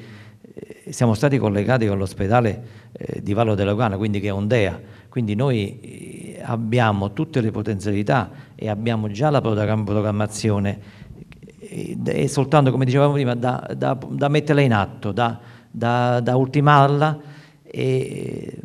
eh, siamo stati collegati con l'ospedale eh, di Vallo della Guana, quindi che è un DEA, quindi noi abbiamo tutte le potenzialità e abbiamo già la programmazione, è soltanto come dicevamo prima da, da, da metterla in atto, da, da ultimarla e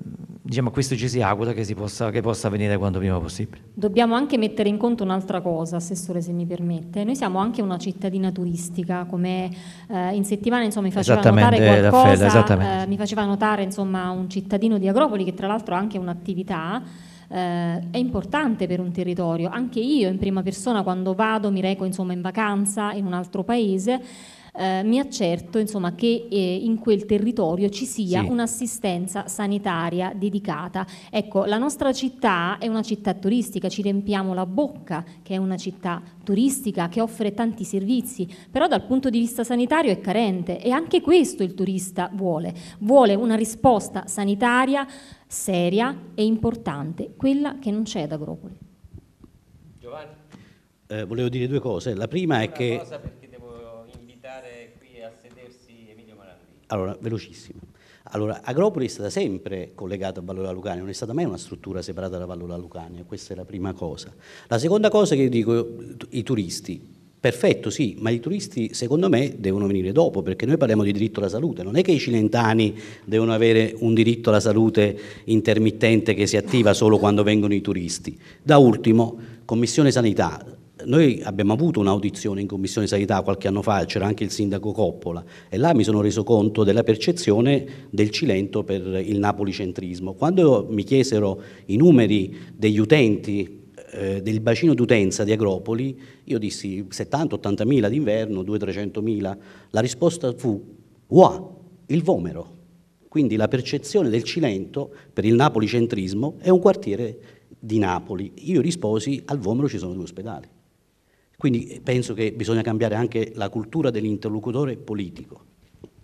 diciamo, questo ci si augura che, si possa, che possa avvenire quanto prima possibile. Dobbiamo anche mettere in conto un'altra cosa, Assessore, se mi permette. Noi siamo anche una cittadina turistica, come eh, in settimana insomma, mi faceva notare qualcosa, eh, mi faceva notare insomma, un cittadino di Agropoli, che tra l'altro ha anche un'attività, eh, è importante per un territorio. Anche io in prima persona quando vado, mi reco insomma, in vacanza in un altro paese, eh, mi accerto insomma, che eh, in quel territorio ci sia sì. un'assistenza sanitaria dedicata. Ecco, la nostra città è una città turistica, ci riempiamo la bocca che è una città turistica che offre tanti servizi, però dal punto di vista sanitario è carente e anche questo il turista vuole, vuole una risposta sanitaria seria e importante, quella che non c'è ad Agropoli. Giovanni? Eh, volevo dire due cose. La prima una è che... Allora, velocissimo. Allora, Agropoli è stata sempre collegata a Vallola Lucania, non è stata mai una struttura separata da Vallola Lucania, questa è la prima cosa. La seconda cosa che io dico, i turisti, perfetto sì, ma i turisti secondo me devono venire dopo, perché noi parliamo di diritto alla salute, non è che i cilentani devono avere un diritto alla salute intermittente che si attiva solo quando vengono i turisti. Da ultimo, Commissione Sanità, noi abbiamo avuto un'audizione in Commissione Sanità qualche anno fa, c'era anche il sindaco Coppola e là mi sono reso conto della percezione del Cilento per il napolicentrismo. Quando mi chiesero i numeri degli utenti eh, del bacino d'utenza di Agropoli, io dissi 70-80 mila d'inverno, 200-300 mila, la risposta fu wow, il Vomero. Quindi la percezione del Cilento per il napolicentrismo è un quartiere di Napoli. Io risposi al Vomero ci sono due ospedali. Quindi eh, penso che bisogna cambiare anche la cultura dell'interlocutore politico.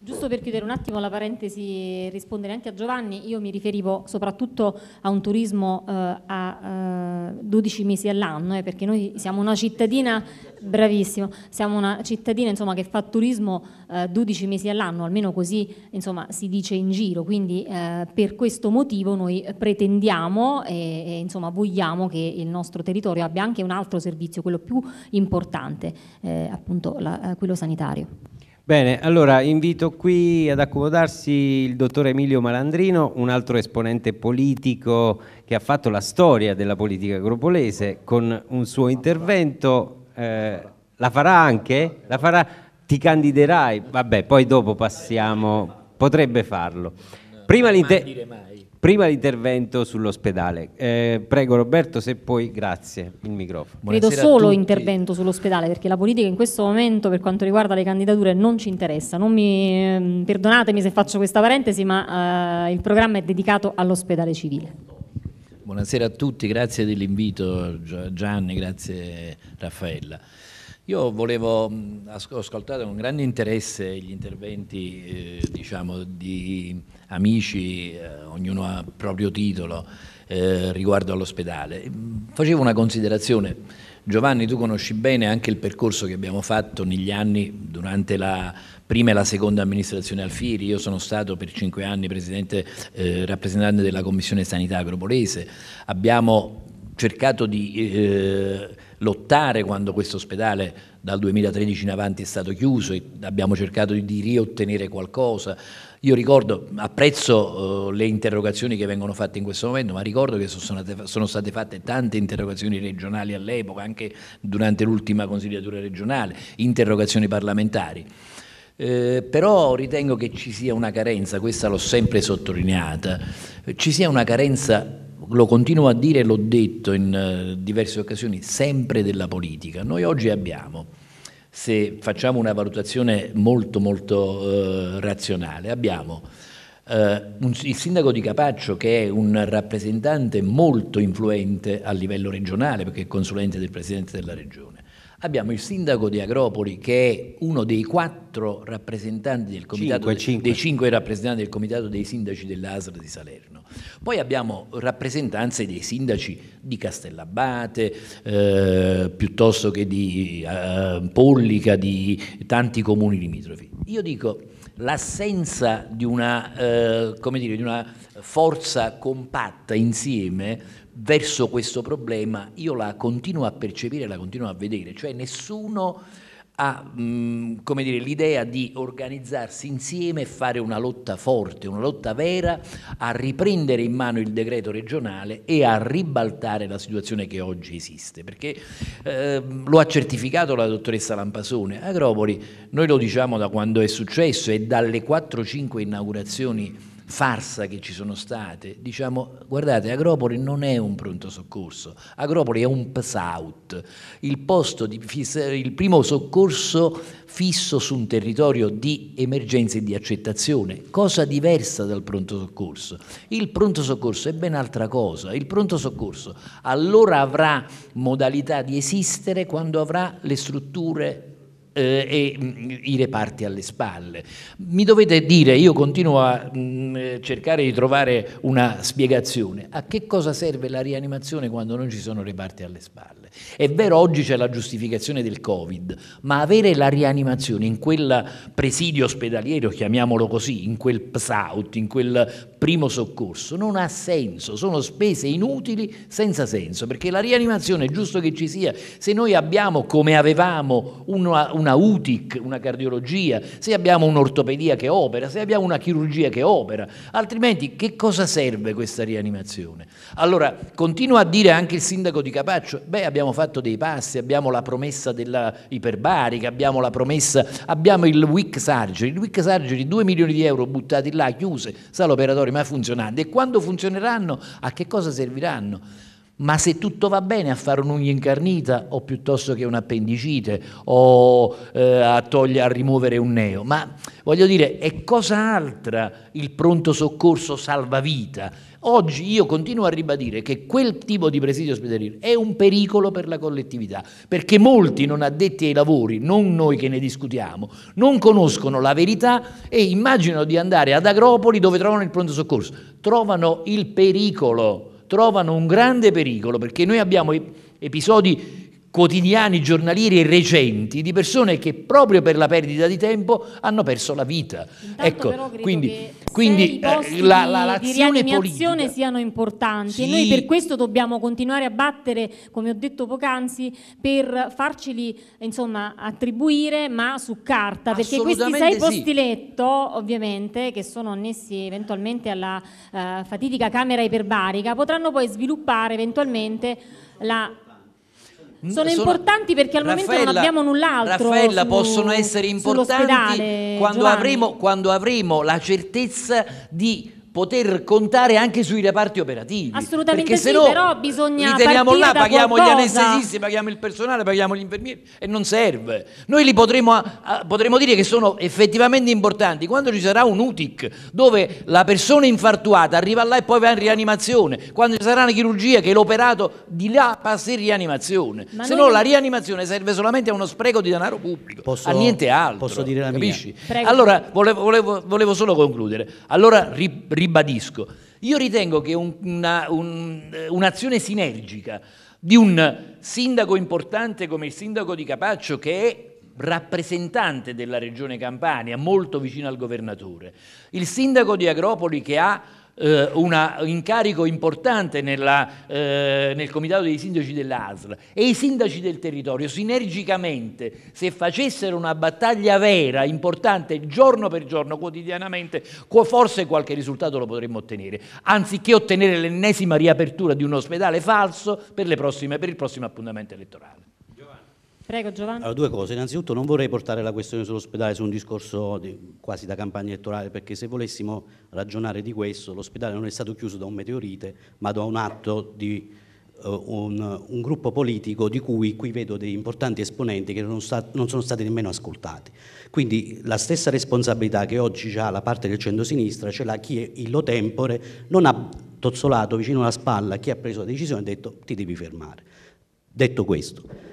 Giusto per chiudere un attimo la parentesi e rispondere anche a Giovanni, io mi riferivo soprattutto a un turismo eh, a eh, 12 mesi all'anno, eh, perché noi siamo una cittadina, bravissimo, siamo una cittadina insomma, che fa turismo 12 eh, mesi all'anno, almeno così insomma, si dice in giro, quindi eh, per questo motivo noi pretendiamo e, e insomma, vogliamo che il nostro territorio abbia anche un altro servizio, quello più importante, eh, appunto la, quello sanitario. Bene, allora invito qui ad accomodarsi il dottor Emilio Malandrino, un altro esponente politico che ha fatto la storia della politica agropolese con un suo intervento. Eh, la farà anche? La farà? Ti candiderai? Vabbè, poi dopo passiamo. Potrebbe farlo. Prima l'intervento Prima l'intervento sull'ospedale, eh, prego Roberto se poi, grazie, il microfono. Buonasera Credo solo intervento sull'ospedale perché la politica in questo momento per quanto riguarda le candidature non ci interessa, non mi, ehm, perdonatemi se faccio questa parentesi ma eh, il programma è dedicato all'ospedale civile. Buonasera a tutti, grazie dell'invito Gianni, grazie Raffaella. Io volevo ho mm, ascoltato con grande interesse gli interventi eh, diciamo, di amici, eh, ognuno a proprio titolo, eh, riguardo all'ospedale. Mm, facevo una considerazione, Giovanni tu conosci bene anche il percorso che abbiamo fatto negli anni durante la prima e la seconda amministrazione Alfieri, io sono stato per cinque anni presidente eh, rappresentante della Commissione Sanità Agropolese, abbiamo cercato di eh, lottare quando questo ospedale dal 2013 in avanti è stato chiuso e abbiamo cercato di riottenere qualcosa. Io ricordo, apprezzo eh, le interrogazioni che vengono fatte in questo momento, ma ricordo che sono state, fatte tante interrogazioni regionali all'epoca, anche durante l'ultima consigliatura regionale, interrogazioni parlamentari. Eh, però ritengo che ci sia una carenza, questa l'ho sempre sottolineata, ci sia una carenza lo continuo a dire l'ho detto in eh, diverse occasioni, sempre della politica. Noi oggi abbiamo, se facciamo una valutazione molto molto eh, razionale, abbiamo eh, un, il sindaco di Capaccio che è un rappresentante molto influente a livello regionale perché è consulente del Presidente della Regione abbiamo il sindaco di Agropoli che è uno dei quattro rappresentanti del comitato, cinque, cinque. dei cinque rappresentanti del comitato dei sindaci dell'ASR di Salerno. Poi abbiamo rappresentanze dei sindaci di Castellabate, eh, piuttosto che di eh, Pollica, di tanti comuni limitrofi. Io dico l'assenza di una, eh, dire, di una forza compatta insieme verso questo problema io la continuo a percepire, la continuo a vedere, cioè nessuno ha mh, dire, l'idea di organizzarsi insieme e fare una lotta forte, una lotta vera, a riprendere in mano il decreto regionale e a ribaltare la situazione che oggi esiste. Perché eh, lo ha certificato la dottoressa Lampasone, Agropoli, noi lo diciamo da quando è successo e dalle 4-5 inaugurazioni farsa che ci sono state, diciamo guardate Agropoli non è un pronto soccorso, Agropoli è un PSAUT, il, posto di il primo soccorso fisso su un territorio di emergenza e di accettazione, cosa diversa dal pronto soccorso. Il pronto soccorso è ben altra cosa, il pronto soccorso allora avrà modalità di esistere quando avrà le strutture eh, e mh, mm, i reparti alle spalle. Mi dovete dire, io continuo a mh, mm, eh, cercare di trovare una spiegazione, a che cosa serve la rianimazione quando non ci sono reparti alle spalle? È vero, oggi c'è la giustificazione del Covid, ma avere la rianimazione in quel presidio ospedaliero, chiamiamolo così, in quel PSAUT, in quel primo soccorso, non ha senso, sono spese inutili senza senso, perché la rianimazione è giusto che ci sia, se noi abbiamo come avevamo una, una UTIC, una cardiologia, se abbiamo un'ortopedia che opera, se abbiamo una chirurgia che opera, altrimenti che cosa serve questa rianimazione? Allora, continua a dire anche il sindaco di Capaccio, beh abbiamo fatto dei passi, abbiamo la promessa della iperbarica, abbiamo la promessa, abbiamo il WIC Surgery, il WIC Surgery 2 milioni di euro buttati là, chiuse, sala operatoria mai funzionando e quando funzioneranno a che cosa serviranno? Ma se tutto va bene a fare un'unghia incarnita o piuttosto che un'appendicite o eh, a, toglia, a rimuovere un neo, ma voglio dire è cosa altra il pronto soccorso salvavita Oggi io continuo a ribadire che quel tipo di presidio ospedaliero è un pericolo per la collettività, perché molti non addetti ai lavori, non noi che ne discutiamo, non conoscono la verità e immaginano di andare ad Agropoli dove trovano il pronto soccorso. Trovano il pericolo, trovano un grande pericolo, perché noi abbiamo episodi quotidiani giornalieri e recenti di persone che proprio per la perdita di tempo hanno perso la vita. Intanto ecco, quindi, quindi eh, la, la, l'azione di politica siano importanti sì. e noi per questo dobbiamo continuare a battere, come ho detto poc'anzi, per farceli insomma, attribuire ma su carta, perché questi sei sì. posti letto ovviamente che sono annessi eventualmente alla eh, fatidica camera iperbarica potranno poi sviluppare eventualmente la Mm, sono, sono importanti perché al Raffaella, momento non abbiamo null'altro. Raffaella, su, possono essere importanti quando avremo, quando avremo la certezza di poter contare anche sui reparti operativi. Assolutamente perché sì, no però bisogna li teniamo là, paghiamo qualcosa. gli anestesisti, paghiamo il personale, paghiamo gli infermieri e non serve. Noi li potremo, potremo dire che sono effettivamente importanti quando ci sarà un UTIC dove la persona infartuata arriva là e poi va in rianimazione, quando ci sarà una chirurgia che l'operato di là passa in rianimazione. Ma Se noi... no la rianimazione serve solamente a uno spreco di denaro pubblico, posso, a niente altro. Posso dire la capisci? Allora volevo, volevo, volevo, solo concludere. Allora ri, ribadisco, io ritengo che un, una, un, un'azione sinergica di un sindaco importante come il sindaco di Capaccio che è rappresentante della regione Campania, molto vicino al governatore, il sindaco di Agropoli che ha eh, una, un incarico importante nella, eh, nel comitato dei sindaci dell'ASL e i sindaci del territorio sinergicamente, se facessero una battaglia vera, importante, giorno per giorno, quotidianamente, forse qualche risultato lo potremmo ottenere, anziché ottenere l'ennesima riapertura di un ospedale falso per, prossime, per il prossimo appuntamento elettorale. Prego Giovanni. Allora, due cose, innanzitutto non vorrei portare la questione sull'ospedale su un discorso di, quasi da campagna elettorale perché se volessimo ragionare di questo l'ospedale non è stato chiuso da un meteorite ma da un atto di uh, un, un, gruppo politico di cui qui vedo dei importanti esponenti che non, sta, non, sono stati nemmeno ascoltati. Quindi la stessa responsabilità che oggi ha la parte del centro-sinistra ce l'ha chi è illo tempore, non ha tozzolato vicino alla spalla chi ha preso la decisione e ha detto ti devi fermare. Detto questo.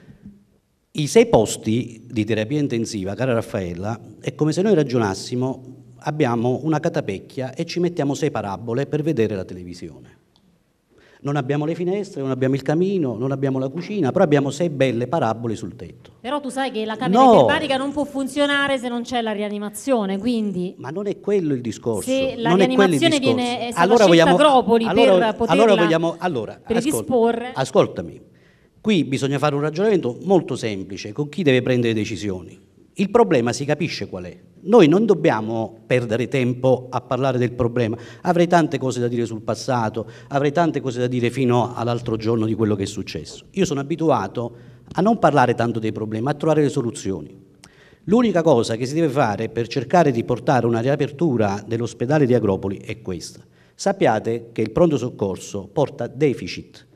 I sei posti di terapia intensiva, cara Raffaella, è come se noi ragionassimo, abbiamo una catapecchia e ci mettiamo sei parabole per vedere la televisione. Non abbiamo le finestre, non abbiamo il camino, non abbiamo la cucina, però abbiamo sei belle parabole sul tetto. Però tu sai che la camera no. termatica non può funzionare se non c'è la rianimazione, quindi... Ma non è quello il discorso. Se la non rianimazione è viene è eh, allora vogliamo, allora, per poterla allora vogliamo, allora, predisporre... Ascoltami, ascoltami Qui bisogna fare un ragionamento molto semplice con chi deve prendere decisioni. Il problema si capisce qual è. Noi non dobbiamo perdere tempo a parlare del problema. Avrei tante cose da dire sul passato, avrei tante cose da dire fino all'altro giorno di quello che è successo. Io sono abituato a non parlare tanto dei problemi, a trovare le soluzioni. L'unica cosa che si deve fare per cercare di portare una riapertura dell'ospedale di Agropoli è questa. Sappiate che il pronto soccorso porta deficit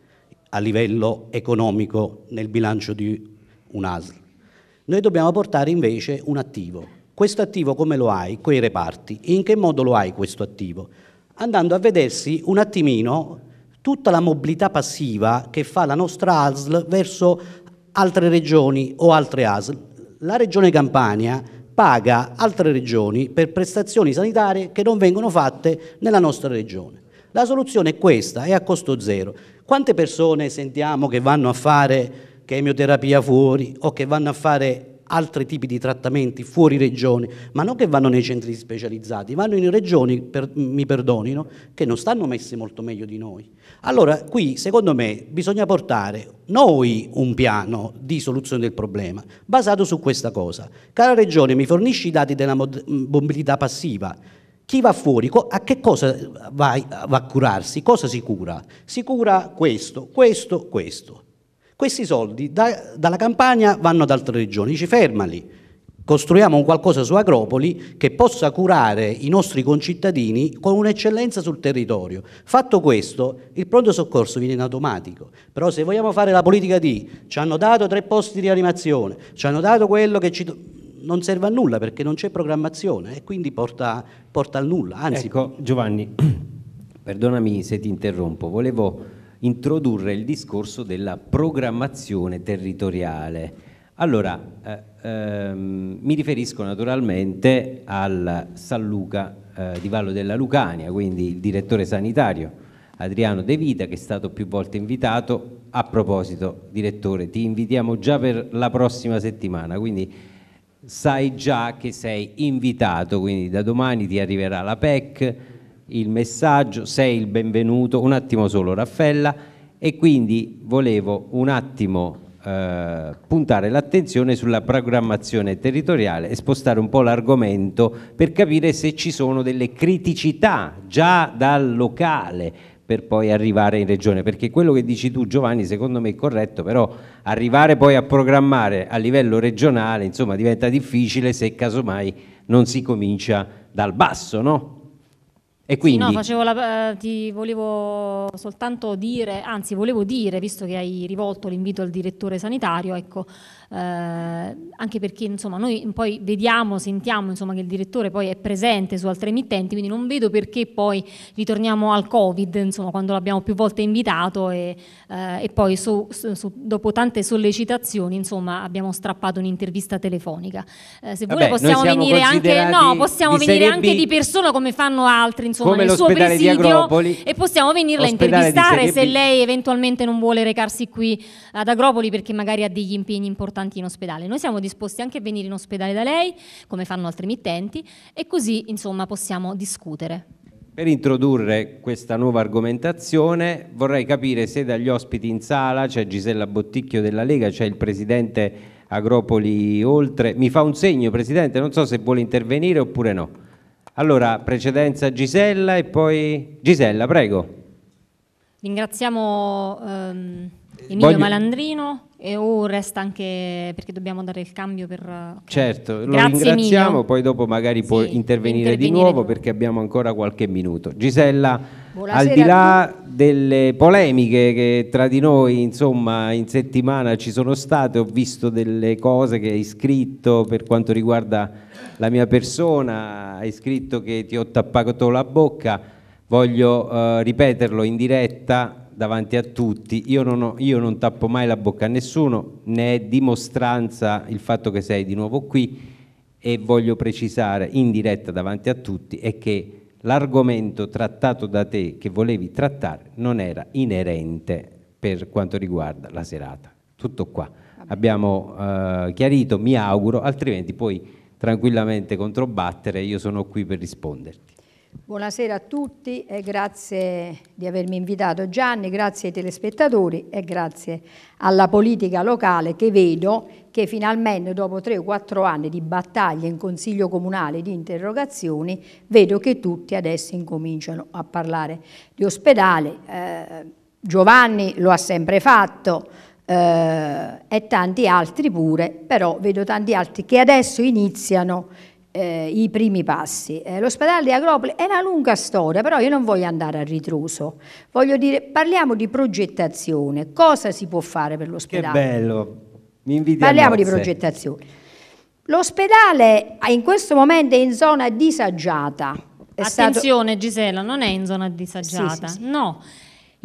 a livello economico nel bilancio di un ASL. Noi dobbiamo portare invece un attivo. Questo attivo come lo hai? Quei reparti. In che modo lo hai questo attivo? Andando a vedersi un attimino tutta la mobilità passiva che fa la nostra ASL verso altre regioni o altre ASL. La regione Campania paga altre regioni per prestazioni sanitarie che non vengono fatte nella nostra regione. La soluzione è questa, è a costo zero. Quante persone sentiamo che vanno a fare chemioterapia fuori o che vanno a fare altri tipi di trattamenti fuori regione, ma non che vanno nei centri specializzati, vanno in regioni, per, mi perdonino, che non stanno messe molto meglio di noi. Allora qui secondo me bisogna portare noi un piano di soluzione del problema basato su questa cosa. Cara regione mi fornisci i dati della mobilità passiva, chi va fuori, a che cosa va, a curarsi, cosa si cura? Si cura questo, questo, questo. Questi soldi da, dalla campagna vanno ad altre regioni, ci fermali, costruiamo un qualcosa su Agropoli che possa curare i nostri concittadini con un'eccellenza sul territorio. Fatto questo, il pronto soccorso viene in automatico, però se vogliamo fare la politica di ci hanno dato tre posti di rianimazione, ci hanno dato quello che ci non serve a nulla perché non c'è programmazione e quindi porta, porta al nulla. Anzi, ecco, Giovanni, perdonami se ti interrompo, volevo introdurre il discorso della programmazione territoriale. Allora, eh, ehm, mi riferisco naturalmente al San Luca eh, di Vallo della Lucania, quindi il direttore sanitario Adriano De Vita che è stato più volte invitato. A proposito, direttore, ti invitiamo già per la prossima settimana, quindi sai già che sei invitato, quindi da domani ti arriverà la PEC, il messaggio, sei il benvenuto, un attimo solo Raffaella, e quindi volevo un attimo eh, puntare l'attenzione sulla programmazione territoriale e spostare un po' l'argomento per capire se ci sono delle criticità già dal locale per poi arrivare in regione, perché quello che dici tu Giovanni secondo me è corretto, però arrivare poi a programmare a livello regionale, insomma, diventa difficile se casomai non si comincia dal basso, no? E quindi... Sì, no, la, eh, ti volevo soltanto dire, anzi volevo dire, visto che hai rivolto l'invito al direttore sanitario, ecco, eh, anche perché insomma, noi poi vediamo, sentiamo insomma, che il direttore poi è presente su altre emittenti, quindi non vedo perché poi ritorniamo al Covid, insomma, quando l'abbiamo più volte invitato e, eh, e poi su, su, dopo tante sollecitazioni abbiamo strappato un'intervista telefonica. Eh, se vuole possiamo venire, anche, no, possiamo venire anche di persona come fanno altri, insomma, nel suo presidio e possiamo venirla a intervistare se lei eventualmente non vuole recarsi qui ad Agropoli perché magari ha degli impegni importanti importanti in ospedale. Noi siamo disposti anche a venire in ospedale da lei, come fanno altri mittenti, e così insomma possiamo discutere. Per introdurre questa nuova argomentazione vorrei capire se dagli ospiti in sala c'è Gisella Botticchio della Lega, c'è il presidente Agropoli Oltre. Mi fa un segno, presidente, non so se vuole intervenire oppure no. Allora, precedenza Gisella e poi Gisella, prego. Ringraziamo ehm, Emilio Voglio... Malandrino e o resta anche perché dobbiamo dare il cambio per... Okay. Cioè, certo, lo ringraziamo, Emilio. poi dopo magari sì, può intervenire, intervenire, di nuovo perché abbiamo ancora qualche minuto. Gisella, Buonasera al di là delle polemiche che tra di noi insomma in settimana ci sono state, ho visto delle cose che hai scritto per quanto riguarda la mia persona, hai scritto che ti ho tappato la bocca, voglio eh, ripeterlo in diretta, davanti a tutti, io non, ho, io non tappo mai la bocca a nessuno, ne è dimostranza il fatto che sei di nuovo qui e voglio precisare in diretta davanti a tutti è che l'argomento trattato da te che volevi trattare non era inerente per quanto riguarda la serata. Tutto qua. Abbiamo eh, chiarito, mi auguro, altrimenti puoi tranquillamente controbattere, io sono qui per risponderti. Buonasera a tutti e grazie di avermi invitato Gianni, grazie ai telespettatori e grazie alla politica locale che vedo che finalmente dopo tre o quattro anni di battaglia in consiglio comunale di interrogazioni vedo che tutti adesso incominciano a parlare di ospedale. Eh, Giovanni lo ha sempre fatto, eh, e tanti altri pure, però vedo tanti altri che adesso iniziano a eh, i primi passi. Eh, l'ospedale di Agropoli è una lunga storia, però io non voglio andare a ritroso. Voglio dire, parliamo di progettazione, cosa si può fare per l'ospedale? Che bello, mi invidia. Parliamo di progettazione. L'ospedale in questo momento è in zona disagiata. È Attenzione stato... Gisela, non è in zona disagiata, sì, sì, sì. no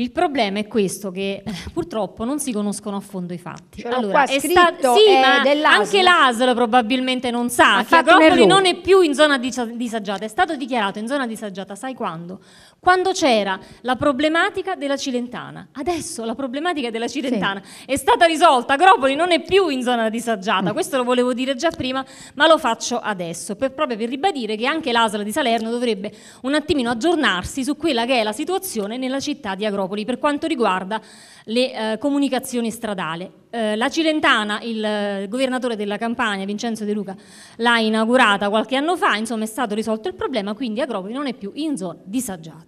il problema è questo, che eh, purtroppo non si conoscono a fondo i fatti. Cioè, allora, è stato sì, è eh, anche l'ASL probabilmente non sa. che Chiacropoli non è più in zona disagiata, è stato dichiarato in zona disagiata, sai quando? quando c'era la problematica della Cilentana. Adesso la problematica della Cilentana sì. è stata risolta, Agropoli non è più in zona disagiata, mm. questo lo volevo dire già prima, ma lo faccio adesso, per, proprio per ribadire che anche l'Asala di Salerno dovrebbe un attimino aggiornarsi su quella che è la situazione nella città di Agropoli per quanto riguarda le eh, comunicazioni stradali. Eh, la Cilentana, il eh, governatore della Campania, Vincenzo De Luca, l'ha inaugurata qualche anno fa, insomma è stato risolto il problema, quindi Agropoli non è più in zona disagiata.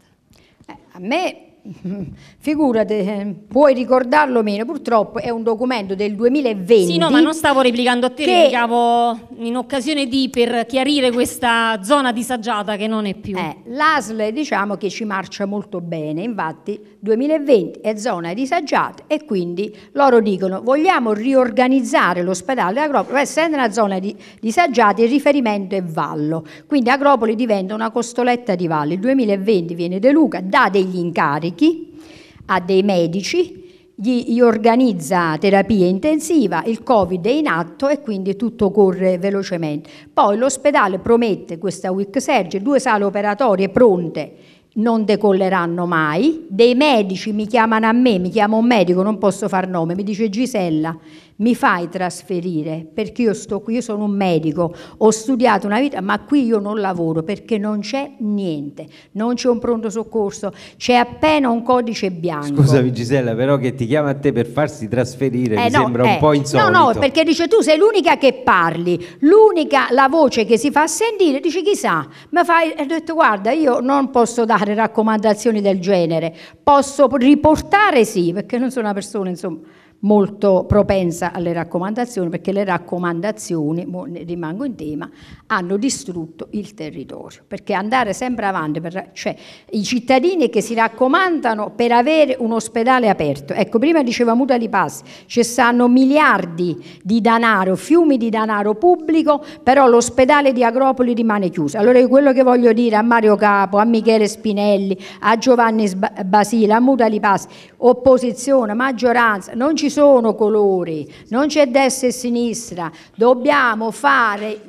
Eh, a me figurate, eh, puoi ricordarlo meno, purtroppo è un documento del 2020. Sì, no, ma non stavo replicando a te, che... replicavo in occasione di per chiarire questa zona disagiata che non è più. Eh, L'ASL diciamo che ci marcia molto bene, infatti 2020 è zona disagiata e quindi loro dicono vogliamo riorganizzare l'ospedale di Agropoli, essendo una zona di, disagiata il riferimento è Vallo, quindi Agropoli diventa una costoletta di Vallo, il 2020 viene De Luca, dà degli incarichi carichi a dei medici, gli, organizza terapia intensiva, il Covid è in atto e quindi tutto corre velocemente. Poi l'ospedale promette questa week surge, due sale operatorie pronte non decolleranno mai, dei medici mi chiamano a me, mi chiama un medico, non posso far nome, mi dice Gisella, mi fai trasferire perché io sto qui, io sono un medico, ho studiato una vita, ma qui io non lavoro perché non c'è niente, non c'è un pronto soccorso, c'è appena un codice bianco. Scusami Gisella, però che ti chiama a te per farsi trasferire eh, mi no, sembra eh, un po' insolito. No, no, perché dice tu sei l'unica che parli, l'unica, la voce che si fa sentire, dice chissà, ma fai, ho detto guarda io non posso dare raccomandazioni del genere, posso riportare sì, perché non sono una persona insomma molto propensa alle raccomandazioni, perché le raccomandazioni, rimango in tema, hanno distrutto il territorio, perché andare sempre avanti, per, cioè i cittadini che si raccomandano per avere un ospedale aperto, ecco prima diceva Muta di Passi, ci stanno miliardi di denaro, fiumi di denaro pubblico, però l'ospedale di Agropoli rimane chiuso. Allora quello che voglio dire a Mario Capo, a Michele Spinelli, a Giovanni Basile, a Muta di Passi, opposizione, maggioranza, non ci ci sono colori, non c'è destra e sinistra, dobbiamo fare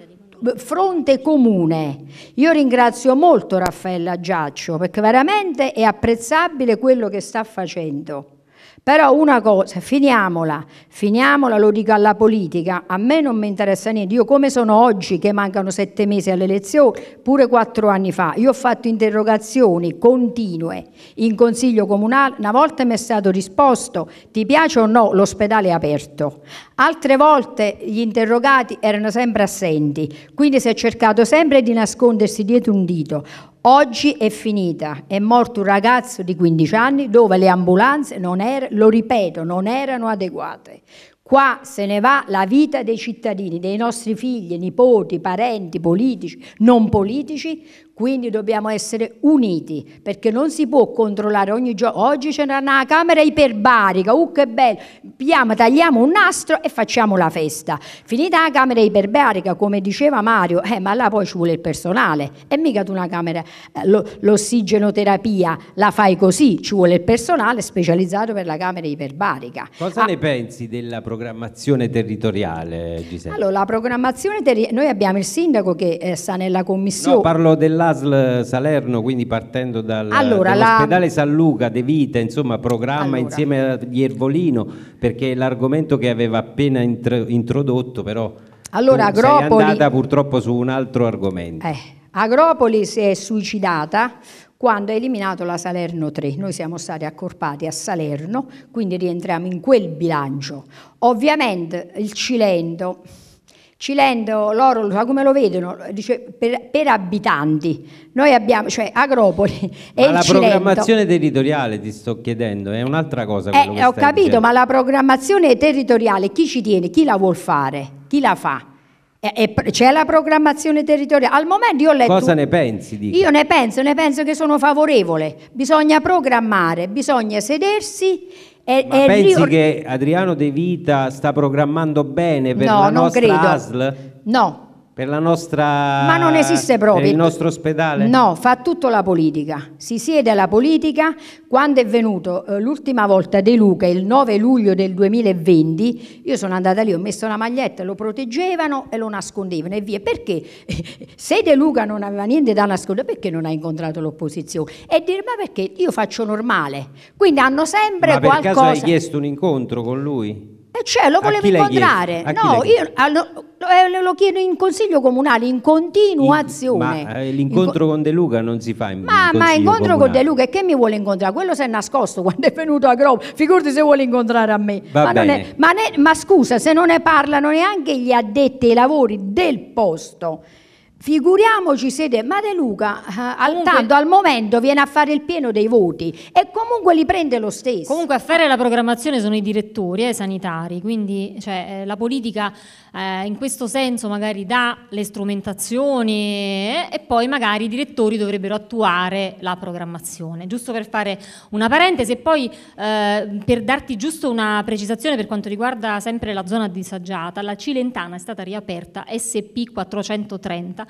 fronte comune. Io ringrazio molto Raffaella Giaccio perché veramente è apprezzabile quello che sta facendo. Però una cosa, cioè, finiamola, finiamola, lo dico alla politica, a me non mi interessa niente, io come sono oggi che mancano sette mesi alle elezioni, pure quattro anni fa, io ho fatto interrogazioni continue in consiglio comunale, una volta mi è stato risposto ti piace o no l'ospedale è aperto, altre volte gli interrogati erano sempre assenti, quindi si è cercato sempre di nascondersi dietro un dito. Oggi è finita, è morto un ragazzo di 15 anni dove le ambulanze non erano, lo ripeto, non erano adeguate. Qua se ne va la vita dei cittadini, dei nostri figli, nipoti, parenti, politici, non politici, quindi dobbiamo essere uniti perché non si può controllare ogni giorno. Oggi c'è una camera iperbarica, uh che bello, Piamo, tagliamo un nastro e facciamo la festa. Finita la camera iperbarica, come diceva Mario, eh, ma là poi ci vuole il personale. E mica tu una camera, eh, l'ossigenoterapia la fai così, ci vuole il personale specializzato per la camera iperbarica. Cosa ah, ne pensi della programmazione territoriale, Gisella? Allora, la programmazione territoriale, noi abbiamo il sindaco che eh, sta nella commissione. No, parlo della dell'ASL Salerno, quindi partendo dall'ospedale allora, la... San Luca, De Vita, insomma programma allora. insieme a Iervolino, perché è l'argomento che aveva appena introdotto, però allora, tu Agropoli... sei andata purtroppo su un altro argomento. Eh, Agropoli si è suicidata quando ha eliminato la Salerno 3. Noi siamo stati accorpati a Salerno, quindi rientriamo in quel bilancio. Ovviamente il Cilento Cilento, loro, come lo vedono, dice, per, per abitanti, noi abbiamo, cioè Agropoli e ma la Cilento. programmazione territoriale ti sto chiedendo, è un'altra cosa eh, Ho capito, dicendo. ma la programmazione territoriale chi ci tiene, chi la vuol fare, chi la fa? c'è la programmazione territoriale. Al momento io ho letto. Cosa ne pensi? Dica. Io ne penso, ne penso che sono favorevole. Bisogna programmare, bisogna sedersi. E, Ma e pensi rior- che Adriano De Vita sta programmando bene per no, la nostra credo. ASL? No, per la nostra... Ma non esiste proprio. Per il nostro ospedale? No, fa tutto la politica. Si siede alla politica. Quando è venuto eh, l'ultima volta De Luca, il 9 luglio del 2020, io sono andata lì, ho messo una maglietta, lo proteggevano e lo nascondevano e via. Perché? Se De Luca non aveva niente da nascondere, perché non ha incontrato l'opposizione? E dire, ma perché io faccio normale. Quindi hanno sempre ma qualcosa... Ma per caso hai chiesto un incontro con lui? E eh, cioè, lo volevo incontrare. No, io allo, eh, lo chiedo in consiglio comunale in continuazione. In, ma eh, l'incontro in, con De Luca non si fa in Ma, ma incontro comunale. con De Luca e che mi vuole incontrare? Quello si è nascosto quando è venuto a Grob, figurati se vuole incontrare a me. Ma, è, ma, ne, ma scusa, se non ne parlano neanche gli addetti ai lavori del posto Figuriamoci se De, ma De Luca eh, al, tanto, al momento viene a fare il pieno dei voti e comunque li prende lo stesso. Comunque a fare la programmazione sono i direttori eh, sanitari, quindi cioè, eh, la politica eh, in questo senso magari dà le strumentazioni eh, e poi magari i direttori dovrebbero attuare la programmazione. Giusto per fare una parentesi e poi eh, per darti giusto una precisazione per quanto riguarda sempre la zona disagiata, la Cilentana è stata riaperta SP 430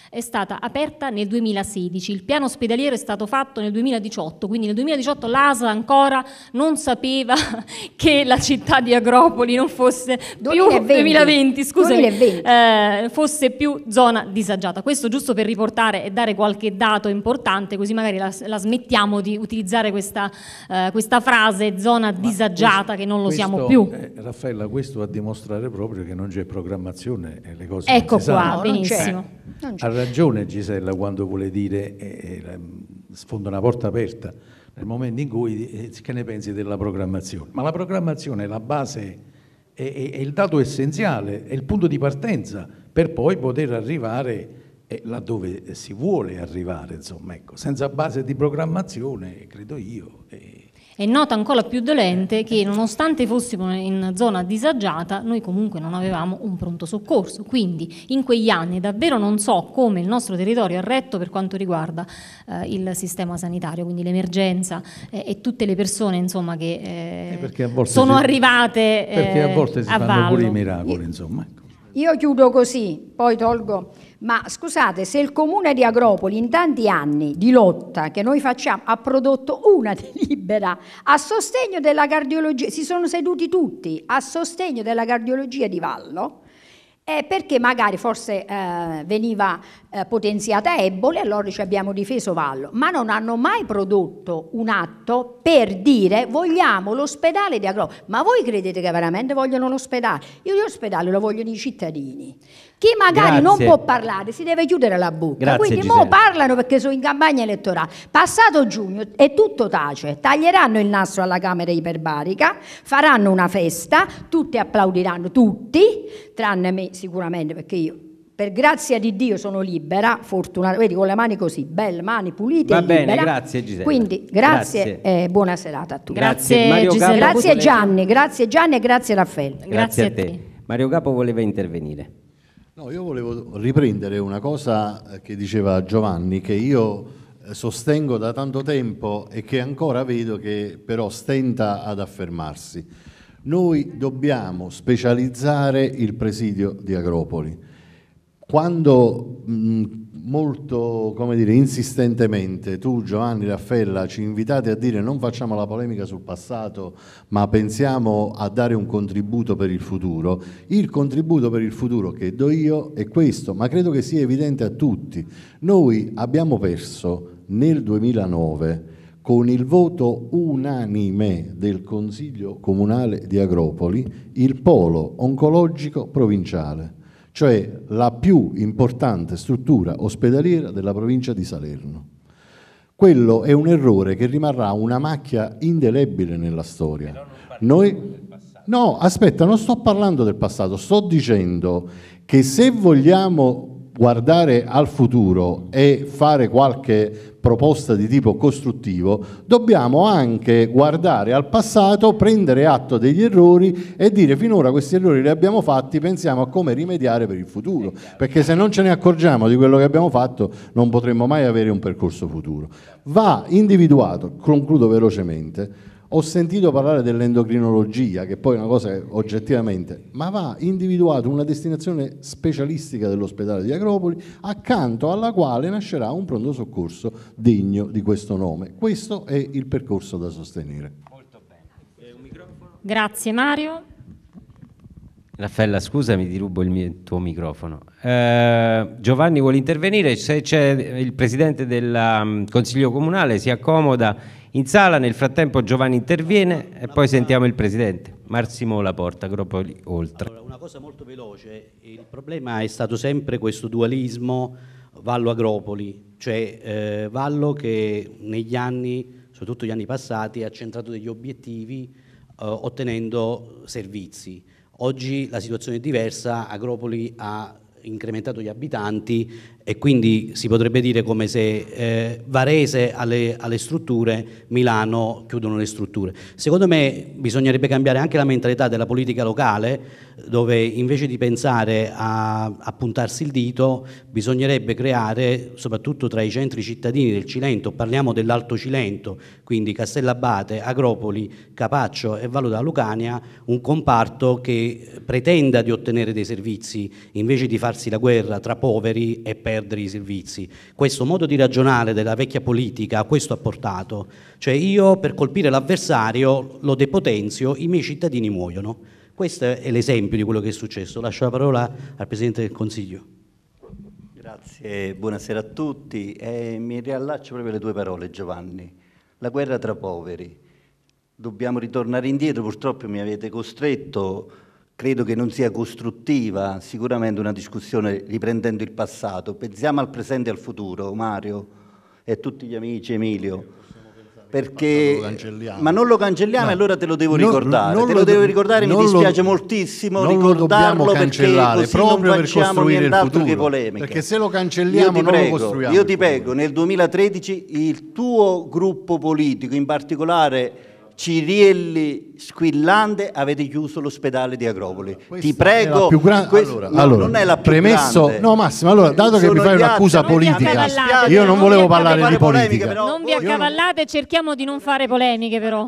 è stata aperta nel 2016. Il piano ospedaliero è stato fatto nel 2018, quindi nel 2018 l'ASA ancora non sapeva che la città di Agropoli non fosse più 2020, scusami, 2020. Eh, fosse più zona disagiata. Questo giusto per riportare e dare qualche dato importante, così magari la, la smettiamo di utilizzare questa, eh, questa frase zona Ma disagiata questo, che non lo siamo più. Eh, Raffaella, questo a dimostrare proprio che non c'è programmazione e le cose Ecco qua, sanno. benissimo. Eh, ragione Gisella quando vuole dire eh, eh sfonda una porta aperta nel momento in cui eh, che ne pensi della programmazione. Ma la programmazione è la base, è, è, è il dato essenziale, è il punto di partenza per poi poter arrivare eh, laddove si vuole arrivare, insomma, ecco. senza base di programmazione, credo io, eh, è nota ancora più dolente che nonostante fossimo in zona disagiata, noi comunque non avevamo un pronto soccorso. Quindi in quegli anni davvero non so come il nostro territorio ha retto per quanto riguarda eh, il sistema sanitario, quindi l'emergenza eh, e tutte le persone insomma, che eh, eh sono si, arrivate. Perché a eh, volte si a fanno vallo. pure i miracoli, insomma. Ecco. Io chiudo così, poi tolgo. Ma scusate, se il comune di Agropoli in tanti anni di lotta che noi facciamo ha prodotto una delibera a sostegno della cardiologia, si sono seduti tutti a sostegno della cardiologia di Vallo, eh, perché magari forse eh, veniva eh, potenziata Eboli, allora ci abbiamo difeso Vallo, ma non hanno mai prodotto un atto per dire vogliamo l'ospedale di Agropoli. Ma voi credete che veramente vogliono l'ospedale? Io l'ospedale lo vogliono i cittadini. Chi magari Grazie. non può parlare si deve chiudere la bocca. Grazie, Quindi mo parlano perché sono in campagna elettorale. Passato giugno e tutto tace, taglieranno il nastro alla Camera iperbarica, faranno una festa, tutti applaudiranno, tutti, tranne me sicuramente perché io per grazia di Dio sono libera, fortunata, vedi con le mani così, belle mani pulite. Va bene, libera. grazie Gisella. Quindi grazie, grazie. e buona serata a tutti. Grazie, grazie, Capo, grazie Gianni, grazie Gianni e grazie Raffaele. Grazie, a te. Mario Capo voleva intervenire. No, io volevo riprendere una cosa che diceva Giovanni, che io eh, sostengo da tanto tempo e che ancora vedo che però stenta ad affermarsi. Noi dobbiamo specializzare il presidio di Agropoli. Quando mh, molto, come dire, insistentemente tu Giovanni Raffaella ci invitate a dire non facciamo la polemica sul passato, ma pensiamo a dare un contributo per il futuro. Il contributo per il futuro che do io è questo, ma credo che sia evidente a tutti. Noi abbiamo perso nel 2009 con il voto unanime del Consiglio Comunale di Agropoli il polo oncologico provinciale cioè la più importante struttura ospedaliera della provincia di Salerno. Quello è un errore che rimarrà una macchia indelebile nella storia. Noi... No, aspetta, non sto parlando del passato, sto dicendo che se vogliamo guardare al futuro e fare qualche proposta di tipo costruttivo, dobbiamo anche guardare al passato, prendere atto degli errori e dire finora questi errori li abbiamo fatti, pensiamo a come rimediare per il futuro, eh, perché se non ce ne accorgiamo di quello che abbiamo fatto non potremo mai avere un percorso futuro. Va individuato, concludo velocemente, ho sentito parlare dell'endocrinologia, che poi è una cosa che oggettivamente, ma va individuata una destinazione specialistica dell'ospedale di Agropoli, accanto alla quale nascerà un pronto soccorso degno di questo nome. Questo è il percorso da sostenere. Molto bene. Eh, Grazie Mario. Raffaella, scusami, ti rubo il, mio, il tuo microfono. Eh, Giovanni vuole intervenire, se c'è il presidente del um, Consiglio Comunale si accomoda in sala nel frattempo Giovanni interviene e poi sentiamo il presidente, Massimo Laporta, gruppo Oltre. Allora, una cosa molto veloce, il problema è stato sempre questo dualismo Vallo-Agropoli, cioè eh, Vallo che negli anni, soprattutto gli anni passati, ha centrato degli obiettivi eh, ottenendo servizi. Oggi la situazione è diversa, Agropoli ha incrementato gli abitanti e quindi si potrebbe dire come se eh, Varese alle, alle, strutture, Milano chiudono le strutture. Secondo me bisognerebbe cambiare anche la mentalità della politica locale, dove invece di pensare a, a puntarsi il dito, bisognerebbe creare, soprattutto tra i centri cittadini del Cilento, parliamo dell'Alto Cilento, quindi Castellabate, Agropoli, Capaccio e Vallo della Lucania, un comparto che pretenda di ottenere dei servizi invece di farsi la guerra tra poveri e pezzi perdere i servizi. Questo modo di ragionare della vecchia politica a questo ha portato, cioè io per colpire l'avversario lo depotenzio, i miei cittadini muoiono. Questo è l'esempio di quello che è successo. Lascio la parola al Presidente del Consiglio. Grazie, buonasera a tutti. Eh, mi riallaccio proprio alle tue parole Giovanni. La guerra tra poveri. Dobbiamo ritornare indietro, purtroppo mi avete costretto credo che non sia costruttiva sicuramente una discussione riprendendo il passato. Pensiamo al presente e al futuro, Mario e tutti gli amici, Emilio. Perché, ma non lo cancelliamo no. allora te lo devo ricordare. Non, non te lo devo ricordare, mi dispiace lo, moltissimo ricordarlo lo cancellare, perché proprio non facciamo per nient'altro che polemica. Perché se lo cancelliamo io lo costruiamo. Io ti prego, nel 2013 il tuo gruppo politico, in particolare Cirielli Squillante avete chiuso l'ospedale di Agropoli. Ti prego, gran... questo... allora, no, allora, non è la più premesso... grande. No Massimo, allora, dato che Sono mi fai un'accusa politica, io non, non volevo parlare di politica. Però, non vi accavallate, cerchiamo di non fare polemiche però.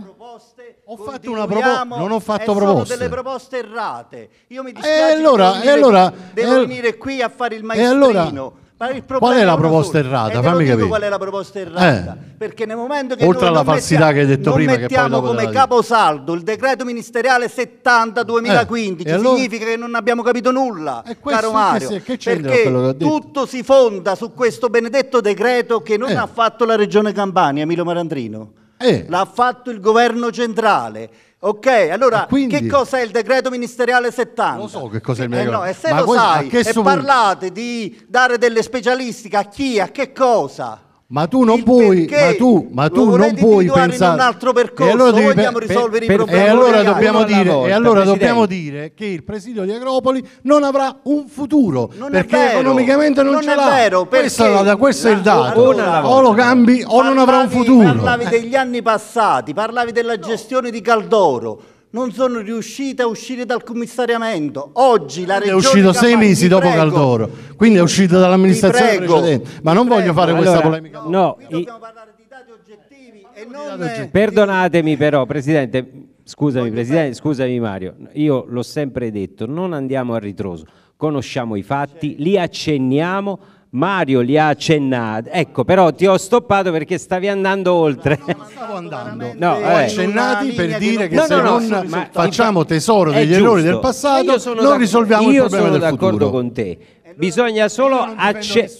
Ho fatto una proposta, non ho fatto proposte. Sono delle proposte errate. Io mi eh, dispiace e allora, e eh, allora, devo e... Eh, venire qui a fare il maestrino. E allora, Qual è la proposta errata? Eh, e Fammi capire. Qual è la proposta eh. errata? Eh. Perché nel momento che Oltre alla falsità mettiamo, che hai detto prima, mettiamo che come caposaldo il decreto ministeriale 70-2015, eh. allora... significa che non abbiamo capito nulla, caro Mario. Che che perché tutto si fonda su questo benedetto decreto che non eh. ha fatto la regione Campania, Emilio Marandrino. Eh. L'ha fatto il governo centrale Ok, allora quindi... che è il decreto ministeriale 70? Non so che cosa è il eh, decreto. Eh no, e se Ma lo voi, sai e sono... parlate di dare delle specialistiche a chi, a che cosa? Ma tu non il puoi, ma tu, ma tu non puoi pensare. In un altro percorso, e allora vogliamo per, risolvere per, i problemi. E allora, dobbiamo dire, volta, e allora dobbiamo dire, che il presidio di Agropoli non avrà un futuro non perché vero, economicamente non, non ce l'ha. Vero, questo, questo la, è il dato. Allora, o lo cambi o parlavi, non avrà un futuro. Parlavi degli anni passati, parlavi della no. gestione di Caldoro non sono riuscita a uscire dal commissariamento. Oggi la regione... È uscito Campania, sei mesi dopo prego, Caldoro, quindi è uscito dall'amministrazione precedente. Ma non prego. voglio fare allora, questa polemica. No, qui dobbiamo i... parlare di dati oggettivi e non... Perdonatemi però, Presidente, scusami, Presidente, scusami Mario, io l'ho sempre detto, non andiamo a ritroso, conosciamo i fatti, li accenniamo Mario li ha accennati. Ecco, però ti ho stoppato perché stavi andando oltre. No, stavo andando. No, ho eh. accennati per dire che no, se non ma, facciamo tesoro degli giusto. errori del passato, non risolviamo il problema del futuro. Io sono d'accordo con te. Eh, allora, bisogna solo accennare.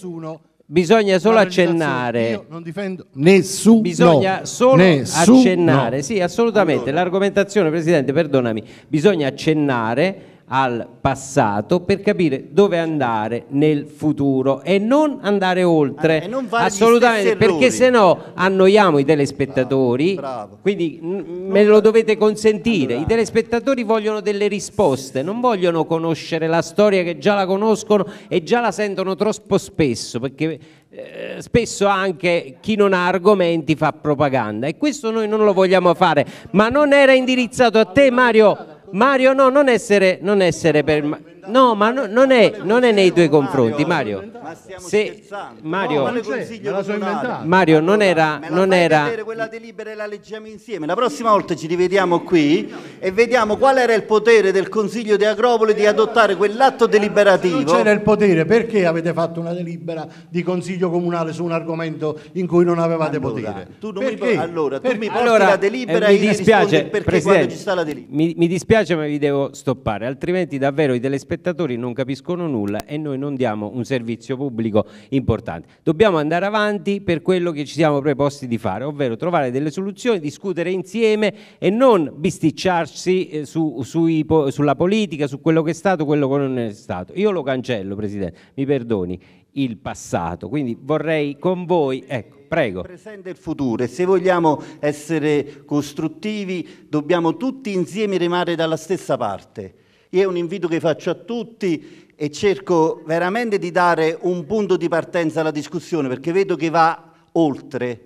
Bisogna solo accennare. Io non difendo nessuno. Bisogna solo nessuno. accennare. Sì, assolutamente. L'argomentazione, Presidente, perdonami. Bisogna accennare al passato per capire dove andare nel futuro e non andare oltre eh, non assolutamente perché se no annoiamo i telespettatori bravo, ah, bravo. quindi me lo dovete consentire allora. i telespettatori vogliono delle risposte non vogliono conoscere la storia che già la conoscono e già la sentono troppo spesso perché eh, spesso anche chi non ha argomenti fa propaganda e questo noi non lo vogliamo fare ma non era indirizzato a te Mario Mario, no, non essere, non essere per... No, ma no, non, è, non, è, nei tuoi confronti, Mario. Ma se, Mario, cioè, Mario non era... Non era... quella delibera e la leggiamo insieme. La prossima volta ci rivediamo qui e vediamo qual era il potere del Consiglio di Agropoli di adottare quell'atto deliberativo. Se non c'era il potere, perché avete fatto una delibera di Consiglio Comunale su un argomento in cui non avevate allora, potere? Tu non perché? mi, allora, tu mi allora, la delibera eh, e mi dispiace, perché Presidente, quando ci sta la delibera. Mi, mi dispiace ma vi devo stoppare, altrimenti davvero i telespettatori spettatori non capiscono nulla e noi non diamo un servizio pubblico importante. Dobbiamo andare avanti per quello che ci siamo preposti di fare, ovvero trovare delle soluzioni, discutere insieme e non bisticciarsi eh, su, sui, sulla politica, su quello che è stato, quello che non è stato. Io lo cancello, Presidente, mi perdoni, il passato, quindi vorrei con voi... Ecco, Prego. presente e il futuro e se vogliamo essere costruttivi dobbiamo tutti insieme remare dalla stessa parte io è un invito che faccio a tutti e cerco veramente di dare un punto di partenza alla discussione perché vedo che va oltre.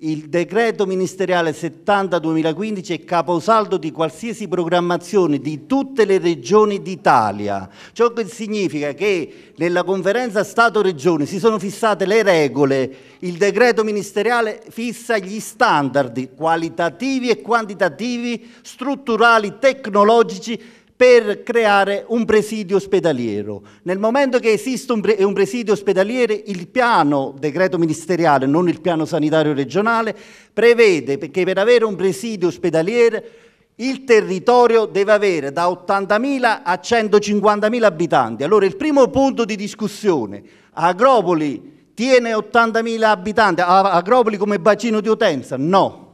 Il decreto ministeriale 70-2015 è caposaldo di qualsiasi programmazione di tutte le regioni d'Italia. Ciò che significa che nella conferenza stato regione si sono fissate le regole, il decreto ministeriale fissa gli standard qualitativi e quantitativi, strutturali, tecnologici per creare un presidio ospedaliero. Nel momento che esiste un, pre un, presidio ospedaliere, il piano decreto ministeriale, non il piano sanitario regionale, prevede che per avere un presidio ospedaliere il territorio deve avere da 80.000 a 150.000 abitanti. Allora il primo punto di discussione, Agropoli tiene 80.000 abitanti, Agropoli come bacino di utenza? No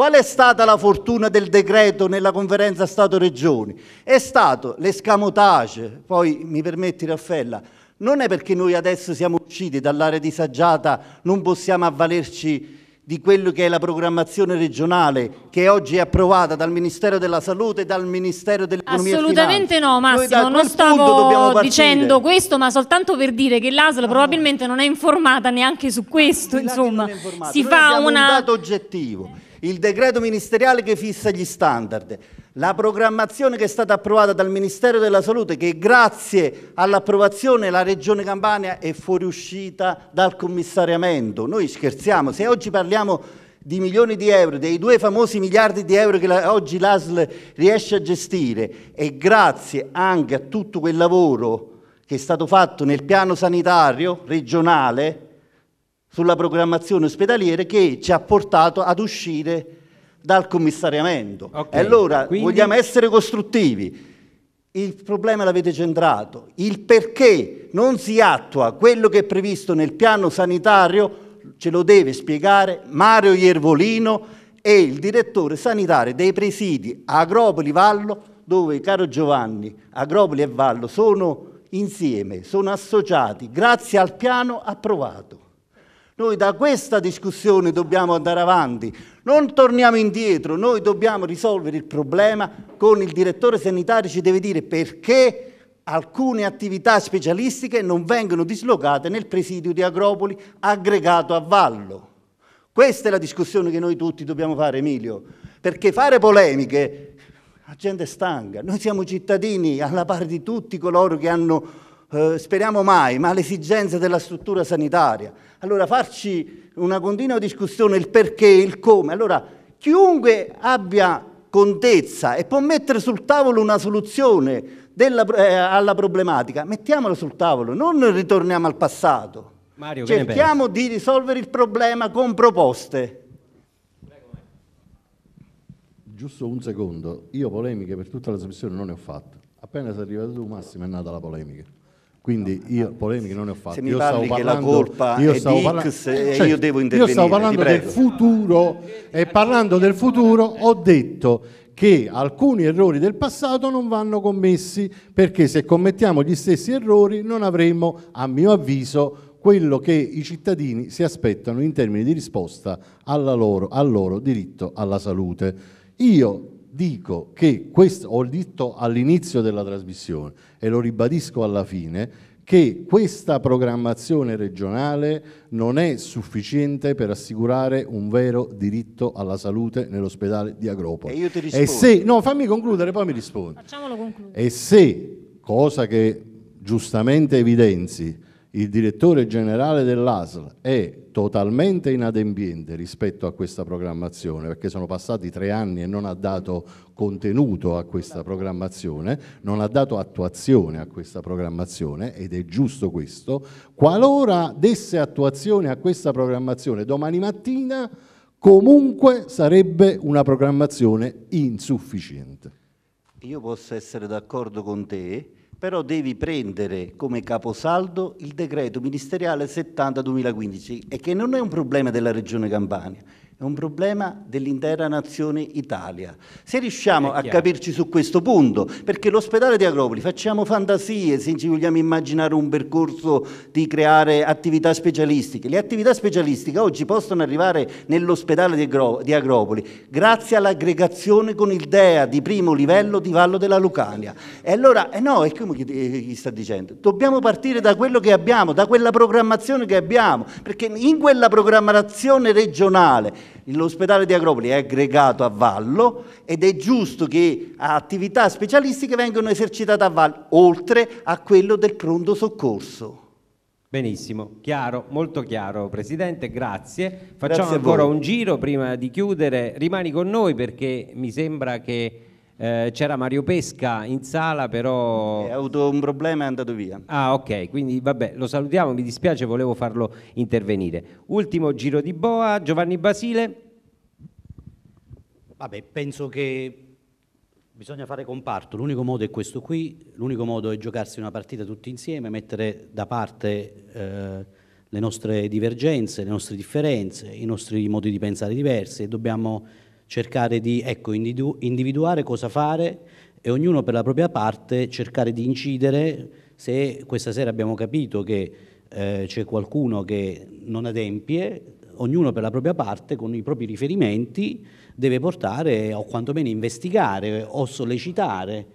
Qual è stata la fortuna del decreto nella conferenza Stato-Regioni? È stato l'escamotage, poi mi permetti Raffaella, non è perché noi adesso siamo usciti dall'area disagiata, non possiamo avvalerci di quello che è la programmazione regionale che oggi è approvata dal Ministero della Salute e dal Ministero dell'Economia Assolutamente no Massimo, non stavo dicendo questo ma soltanto per dire che l'ASL no, probabilmente non è informata neanche su questo, insomma, si Noi fa una... un dato oggettivo il decreto ministeriale che fissa gli standard, la programmazione che è stata approvata dal Ministero della Salute che grazie all'approvazione la Regione Campania è fuoriuscita dal commissariamento. Noi scherziamo, se oggi parliamo di milioni di euro, dei due famosi miliardi di euro che la, oggi l'ASL riesce a gestire e grazie anche a tutto quel lavoro che è stato fatto nel piano sanitario regionale, sulla programmazione ospedaliere che ci ha portato ad uscire dal commissariamento. Okay, e allora quindi... vogliamo essere costruttivi. Il problema l'avete centrato, il perché non si attua quello che è previsto nel piano sanitario ce lo deve spiegare Mario Iervolino e il direttore sanitario dei presidi Agropoli Vallo, dove caro Giovanni, Agropoli e Vallo sono insieme, sono associati grazie al piano approvato. Noi da questa discussione dobbiamo andare avanti, non torniamo indietro, noi dobbiamo risolvere il problema con il direttore sanitario, ci deve dire perché alcune attività specialistiche non vengono dislocate nel presidio di Agropoli aggregato a Vallo. Questa è la discussione che noi tutti dobbiamo fare, Emilio, perché fare polemiche, la gente è stanca, noi siamo cittadini alla pari di tutti coloro che hanno, eh, speriamo mai, ma l'esigenza della struttura sanitaria. Allora farci una continua discussione il perché, il come. Allora chiunque abbia contezza e può mettere sul tavolo una soluzione della, eh, alla problematica, mettiamola sul tavolo, non ritorniamo al passato. Mario, Cerchiamo di risolvere il problema con proposte. Giusto un secondo, io polemiche per tutta la trasmissione non ne ho fatto. Appena sei arrivato tu Massimo è nata la polemica. Quindi io polemiche non ne ho fatte. Se mi io parli parlando, la colpa io è stavo parla- cioè, io devo intervenire. Io stavo parlando del futuro e parlando del futuro ho detto che alcuni errori del passato non vanno commessi perché se commettiamo gli stessi errori non avremo, a mio avviso, quello che i cittadini si aspettano in termini di risposta loro, al loro diritto alla salute. Io dico che questo, ho detto all'inizio della trasmissione e lo ribadisco alla fine, che questa programmazione regionale non è sufficiente per assicurare un vero diritto alla salute nell'ospedale di Agropoli. E io ti rispondo. E se, no, fammi concludere, poi mi rispondi. Facciamolo concludere. E se, cosa che giustamente evidenzi, il direttore generale dell'ASL è totalmente inadempiente rispetto a questa programmazione, perché sono passati tre anni e non ha dato contenuto a questa programmazione, non ha dato attuazione a questa programmazione, ed è giusto questo, qualora desse attuazione a questa programmazione domani mattina, comunque sarebbe una programmazione insufficiente. Io posso essere d'accordo con te, però devi prendere come caposaldo il decreto ministeriale 70 2015 e che non è un problema della Regione Campania, è un problema dell'intera nazione Italia. Se riusciamo a capirci su questo punto, perché l'ospedale di Agropoli facciamo fantasie, se ci vogliamo immaginare un percorso di creare attività specialistiche, le attività specialistiche oggi possono arrivare nell'ospedale di Agropoli grazie all'aggregazione con il DEA di primo livello di Vallo della Lucania. E allora, eh no, è come eh, chi sta dicendo, dobbiamo partire da quello che abbiamo, da quella programmazione che abbiamo, perché in quella programmazione regionale L'ospedale di Agropoli è aggregato a Vallo ed è giusto che attività specialistiche vengano esercitate a Vallo, oltre a quello del pronto soccorso. Benissimo, chiaro, molto chiaro Presidente, grazie. Facciamo grazie ancora un giro prima di chiudere. Rimani con noi perché mi sembra che eh, c'era Mario Pesca in sala, però. Ha avuto un problema e è andato via. Ah, ok, quindi vabbè, lo salutiamo. Mi dispiace, volevo farlo intervenire. Ultimo giro di boa, Giovanni Basile. Vabbè, penso che bisogna fare comparto. L'unico modo è questo qui. L'unico modo è giocarsi una partita tutti insieme, mettere da parte. Eh, le nostre divergenze, le nostre differenze, i nostri modi di pensare diversi e dobbiamo cercare di ecco, individu individuare cosa fare e ognuno per la propria parte cercare di incidere se questa sera abbiamo capito che eh, c'è qualcuno che non adempie, ognuno per la propria parte, con i propri riferimenti, deve portare o quantomeno investigare o sollecitare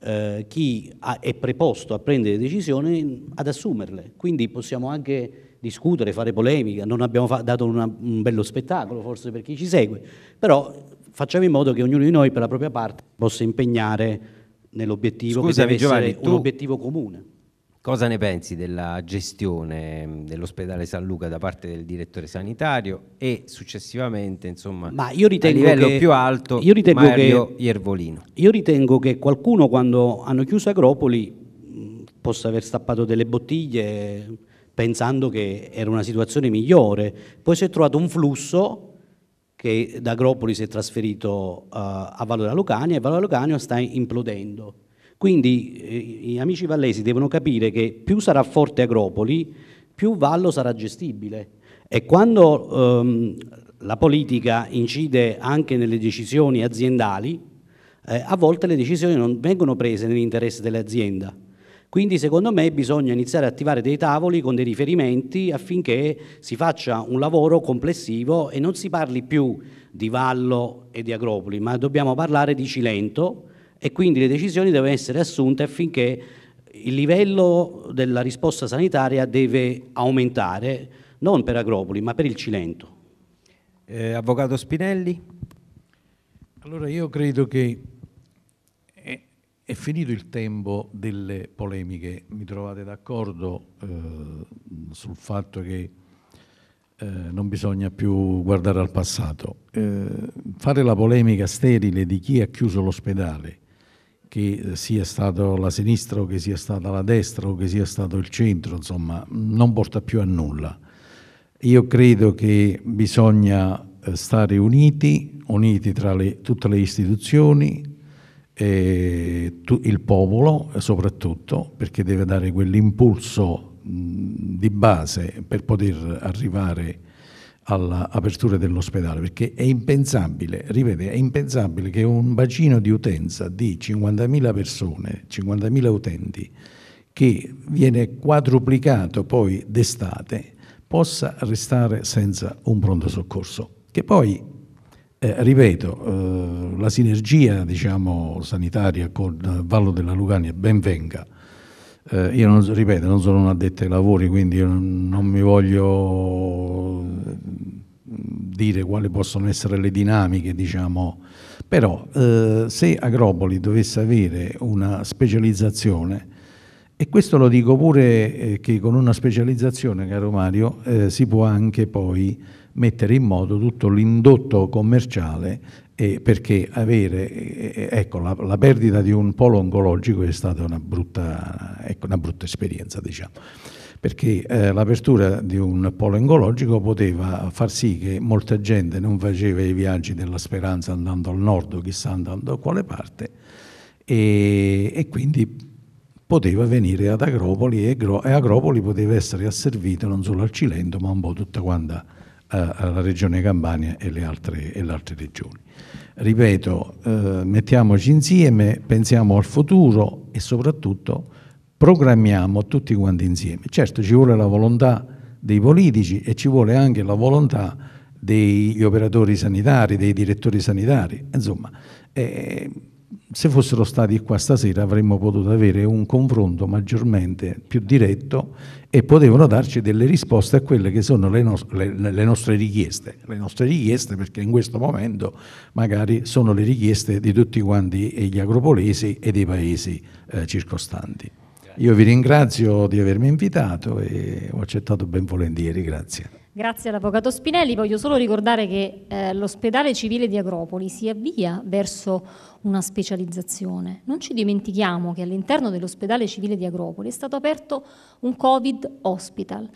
eh, chi è preposto a prendere decisioni ad assumerle. Quindi possiamo anche discutere, fare polemica, non abbiamo dato una, un bello spettacolo forse per chi ci segue, però facciamo in modo che ognuno di noi per la propria parte possa impegnare nell'obiettivo Scusami, che deve Giovanni, essere un obiettivo comune. Cosa ne pensi della gestione mm, dell'ospedale San Luca da parte del direttore sanitario e successivamente, insomma, ma io a livello che, più alto io Mario che, Iervolino? Io ritengo che qualcuno quando hanno chiuso Agropoli mm, possa aver stappato delle bottiglie pensando che era una situazione migliore, poi si è trovato un flusso che da Agropoli si è trasferito uh, a Vallo della Lucania e Vallo della Lucania sta implodendo. Quindi eh, gli amici vallesi devono capire che più sarà forte Agropoli, più Vallo sarà gestibile. E quando ehm, la politica incide anche nelle decisioni aziendali, eh, a volte le decisioni non vengono prese nell'interesse dell'azienda, quindi secondo me bisogna iniziare a attivare dei tavoli con dei riferimenti affinché si faccia un lavoro complessivo e non si parli più di Vallo e di Agropoli, ma dobbiamo parlare di Cilento e quindi le decisioni devono essere assunte affinché il livello della risposta sanitaria deve aumentare, non per Agropoli, ma per il Cilento. Eh, Avvocato Spinelli. Allora io credo che è finito il tempo delle polemiche, mi trovate d'accordo eh, sul fatto che eh, non bisogna più guardare al passato. Eh, fare la polemica sterile di chi ha chiuso l'ospedale, che sia stata la sinistra o che sia stata la destra o che sia stato il centro, insomma, non porta più a nulla. Io credo che bisogna eh, stare uniti, uniti tra le, tutte le istituzioni, tu, il popolo soprattutto, perché deve dare quell'impulso di base per poter arrivare all'apertura dell'ospedale, perché è impensabile, ripete, è impensabile che un bacino di utenza di 50.000 persone, 50.000 utenti, che viene quadruplicato poi d'estate, possa restare senza un pronto soccorso, che poi eh, ripeto, eh, la sinergia diciamo, sanitaria con Vallo della Lucania ben venga. Eh, io non, ripeto, non sono un addetto ai lavori, quindi non, non mi voglio mm, dire quali possono essere le dinamiche, diciamo. però eh, se Agropoli dovesse avere una specializzazione, e questo lo dico pure eh, che con una specializzazione, caro Mario, eh, si può anche poi mettere in moto tutto l'indotto commerciale eh, perché avere, eh, ecco, la, la, perdita di un polo oncologico è stata una brutta, ecco, una brutta esperienza, diciamo perché eh, l'apertura di un polo oncologico poteva far sì che molta gente non faceva i viaggi della speranza andando al nord o chissà andando a quale parte e, e quindi poteva venire ad Agropoli e, e, Agropoli poteva essere asservita non solo al Cilento ma un po' tutta quanta alla regione Campania e le altre, e le altre regioni. Ripeto, eh, mettiamoci insieme, pensiamo al futuro e soprattutto programmiamo tutti quanti insieme. Certo ci vuole la volontà dei politici e ci vuole anche la volontà degli operatori sanitari, dei direttori sanitari. Insomma, eh, se fossero stati qua stasera avremmo potuto avere un confronto maggiormente più diretto e potevano darci delle risposte a quelle che sono le, no le, le, nostre richieste. Le nostre richieste perché in questo momento magari sono le richieste di tutti quanti gli agropolesi e dei paesi eh, circostanti. Io vi ringrazio di avermi invitato e ho accettato ben volentieri, grazie. Grazie all'Avvocato Spinelli, voglio solo ricordare che eh, l'ospedale civile di Agropoli si avvia verso una specializzazione. Non ci dimentichiamo che all'interno dell'ospedale civile di Agropoli è stato aperto un Covid hospital,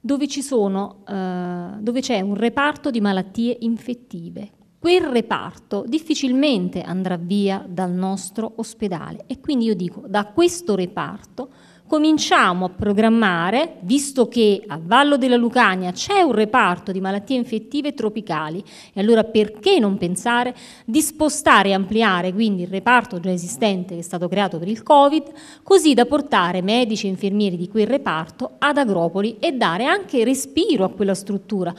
dove, sono, eh, dove c'è un reparto di malattie infettive. Quel reparto difficilmente andrà via dal nostro ospedale e quindi io dico da questo reparto cominciamo a programmare, visto che a Vallo della Lucania c'è un reparto di malattie infettive tropicali, e allora perché non pensare di spostare e ampliare quindi il reparto già esistente che è stato creato per il Covid, così da portare medici e infermieri di quel reparto ad Agropoli e dare anche respiro a quella struttura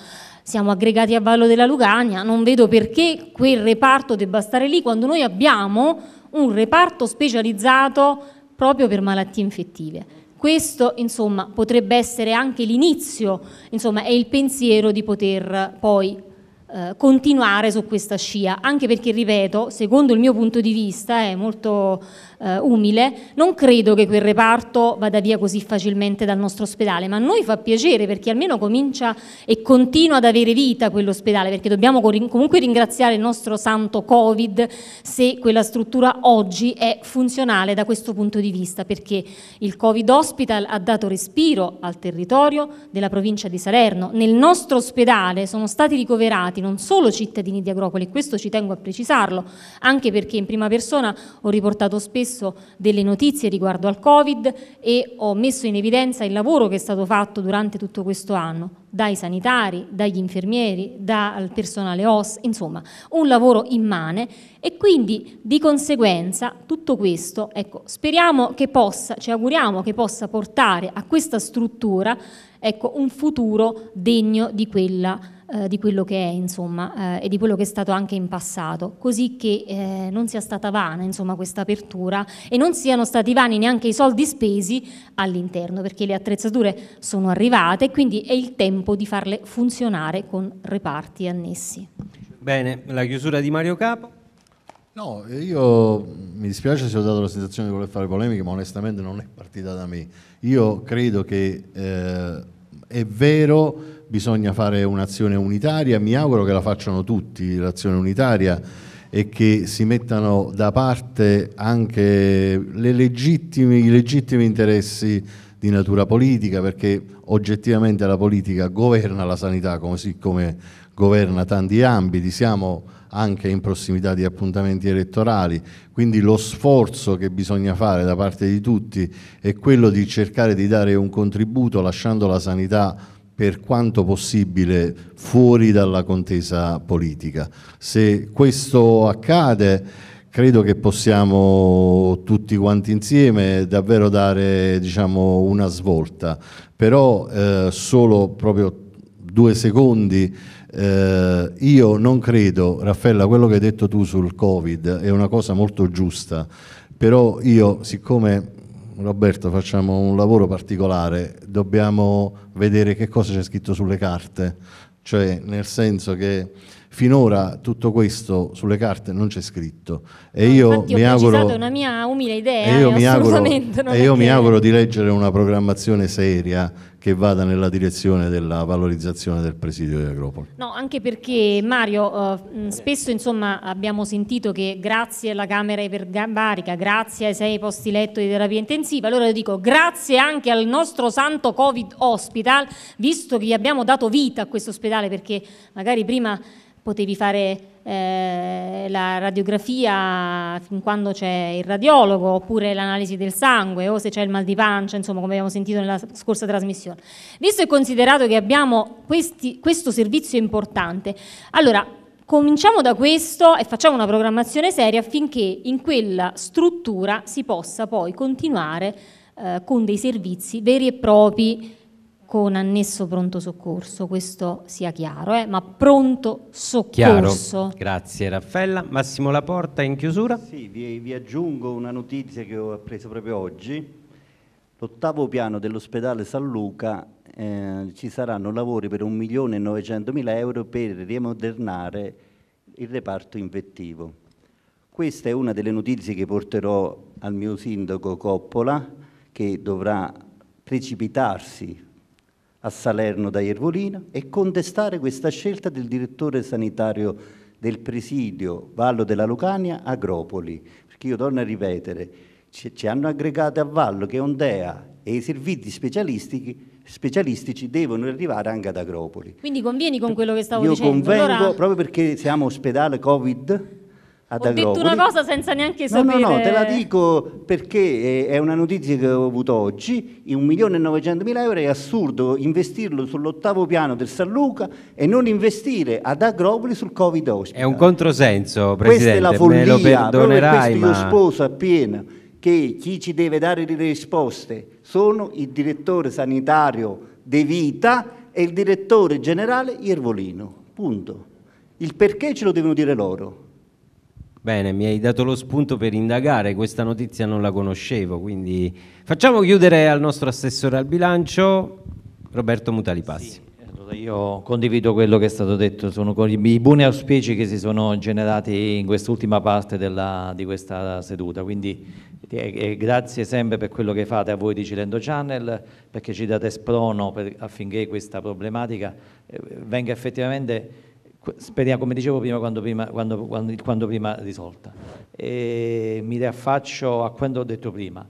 siamo aggregati a Vallo della Lucania, non vedo perché quel reparto debba stare lì quando noi abbiamo un reparto specializzato proprio per malattie infettive. Questo insomma, potrebbe essere anche l'inizio, insomma, è il pensiero di poter poi eh, continuare su questa scia, anche perché, ripeto, secondo il mio punto di vista, è molto eh, umile, non credo che quel reparto vada via così facilmente dal nostro ospedale, ma a noi fa piacere perché almeno comincia e continua ad avere vita quell'ospedale, perché dobbiamo comunque ringraziare il nostro santo Covid se quella struttura oggi è funzionale da questo punto di vista, perché il Covid Hospital ha dato respiro al territorio della provincia di Salerno. Nel nostro ospedale sono stati ricoverati non solo cittadini di Agropoli, questo ci tengo a precisarlo, anche perché in prima persona ho riportato spesso spesso delle notizie riguardo al Covid e ho messo in evidenza il lavoro che è stato fatto durante tutto questo anno dai sanitari, dagli infermieri, dal personale OS, insomma un lavoro immane e quindi di conseguenza tutto questo, ecco, speriamo che possa, ci auguriamo che possa portare a questa struttura ecco, un futuro degno di quella eh, di quello che è insomma, eh, e di quello che è stato anche in passato, così che eh, non sia stata vana insomma, questa apertura e non siano stati vani neanche i soldi spesi all'interno, perché le attrezzature sono arrivate e quindi è il tempo di farle funzionare con reparti annessi. Bene, la chiusura di Mario Capo. No, io mi dispiace se ho dato la sensazione di voler fare polemiche, ma onestamente non è partita da me. Io credo che eh, è vero bisogna fare un'azione unitaria, mi auguro che la facciano tutti l'azione unitaria e che si mettano da parte anche legittime, i legittimi interessi di natura politica, perché oggettivamente la politica governa la sanità così come governa tanti ambiti, siamo anche in prossimità di appuntamenti elettorali, quindi lo sforzo che bisogna fare da parte di tutti è quello di cercare di dare un contributo lasciando la sanità per quanto possibile fuori dalla contesa politica. Se questo accade credo che possiamo tutti quanti insieme davvero dare diciamo, una svolta, però eh, solo proprio due secondi eh, io non credo, Raffaella, quello che hai detto tu sul Covid è una cosa molto giusta, però io siccome Roberto facciamo un lavoro particolare, dobbiamo vedere che cosa c'è scritto sulle carte, cioè nel senso che finora tutto questo sulle carte non c'è scritto e no, io mi auguro È una mia umile idea e io, mi auguro, e io mi auguro, di leggere una programmazione seria che vada nella direzione della valorizzazione del presidio di Agropoli. No, anche perché Mario, eh, spesso insomma, abbiamo sentito che grazie alla Camera Ipergambarica, grazie ai sei posti letto di terapia intensiva, allora io dico grazie anche al nostro santo Covid Hospital, visto che gli abbiamo dato vita a questo ospedale perché magari prima potevi fare eh, la radiografia fin quando c'è il radiologo, oppure l'analisi del sangue o se c'è il mal di pancia, insomma come abbiamo sentito nella scorsa trasmissione. Visto e considerato che abbiamo questi, questo servizio importante, allora cominciamo da questo e facciamo una programmazione seria affinché in quella struttura si possa poi continuare eh, con dei servizi veri e propri con annesso pronto soccorso, questo sia chiaro, eh? ma pronto soccorso. Chiaro. Grazie Raffaella. Massimo Laporta in chiusura. Sì, vi, vi aggiungo una notizia che ho appreso proprio oggi. L'ottavo piano dell'ospedale San Luca eh, ci saranno lavori per 1.900.000 euro per rimodernare il reparto invettivo. Questa è una delle notizie che porterò al mio sindaco Coppola che dovrà precipitarsi a Salerno da Iervolino e contestare questa scelta del direttore sanitario del presidio Vallo della Lucania Agropoli, perché io torno a ripetere, ci, ci hanno aggregato a Vallo che Ondea e i servizi specialistici specialistici devono arrivare anche ad Agropoli. Quindi convieni con quello che stavo Io dicendo? Io convengo allora... proprio perché siamo ospedale Covid ad Ho detto una cosa senza neanche sapere. No, no, te la dico perché eh, è una notizia che ho avuto oggi. 1.900.000 euro è assurdo investirlo sull'ottavo piano del San Luca e non investire ad Agropoli sul Covid Hospital. È un controsenso, Presidente. Questa è la follia. Me lo ma... io sposo appieno che chi ci deve dare le risposte sono il direttore sanitario De Vita e il direttore generale Iervolino. Punto. Il perché ce lo devono dire loro. Bene, mi hai dato lo spunto per indagare, questa notizia non la conoscevo, quindi facciamo chiudere al nostro assessore al bilancio Roberto Mutalipassi. Sì. Io condivido quello che è stato detto, sono con i buoni auspici che si sono generati in quest'ultima parte della, di questa seduta, quindi eh, eh, grazie sempre per quello che fate a voi di Cilento Channel, perché ci date sprono per, affinché questa problematica eh, venga effettivamente speriamo, come dicevo prima, quando prima, quando, quando, quando prima risolta. E mi riaffaccio a quanto ho detto prima.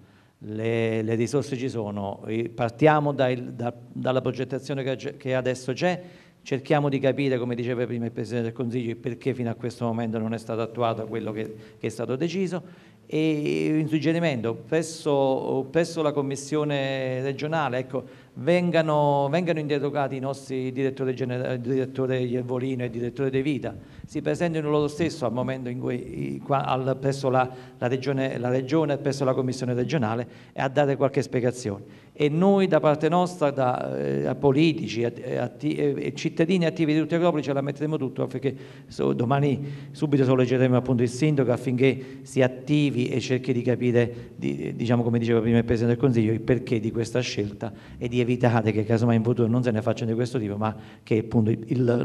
Le, le risorse ci sono, partiamo dal, da, dalla progettazione che, che adesso c'è, cerchiamo di capire, come diceva prima il Presidente del Consiglio, perché fino a questo momento non è stato attuato quello che, che è stato deciso e un suggerimento presso, presso la commissione regionale ecco, vengano, vengano, interrogati i nostri direttori generali, direttore Iervolino e direttore De Vita, si presentino loro stesso al momento in cui qua, al, presso la, la, regione, la regione presso la commissione regionale e a dare qualche spiegazione e noi da parte nostra, da eh, politici e eh, atti, eh, cittadini attivi di tutti i Agropoli ce la metteremo tutto affinché so, domani subito solleciteremo appunto il sindaco affinché si attivi e cerchi di capire, di, diciamo come diceva prima il Presidente del Consiglio, il perché di questa scelta e di evitare che casomai in futuro non se ne facciano di questo tipo, ma che appunto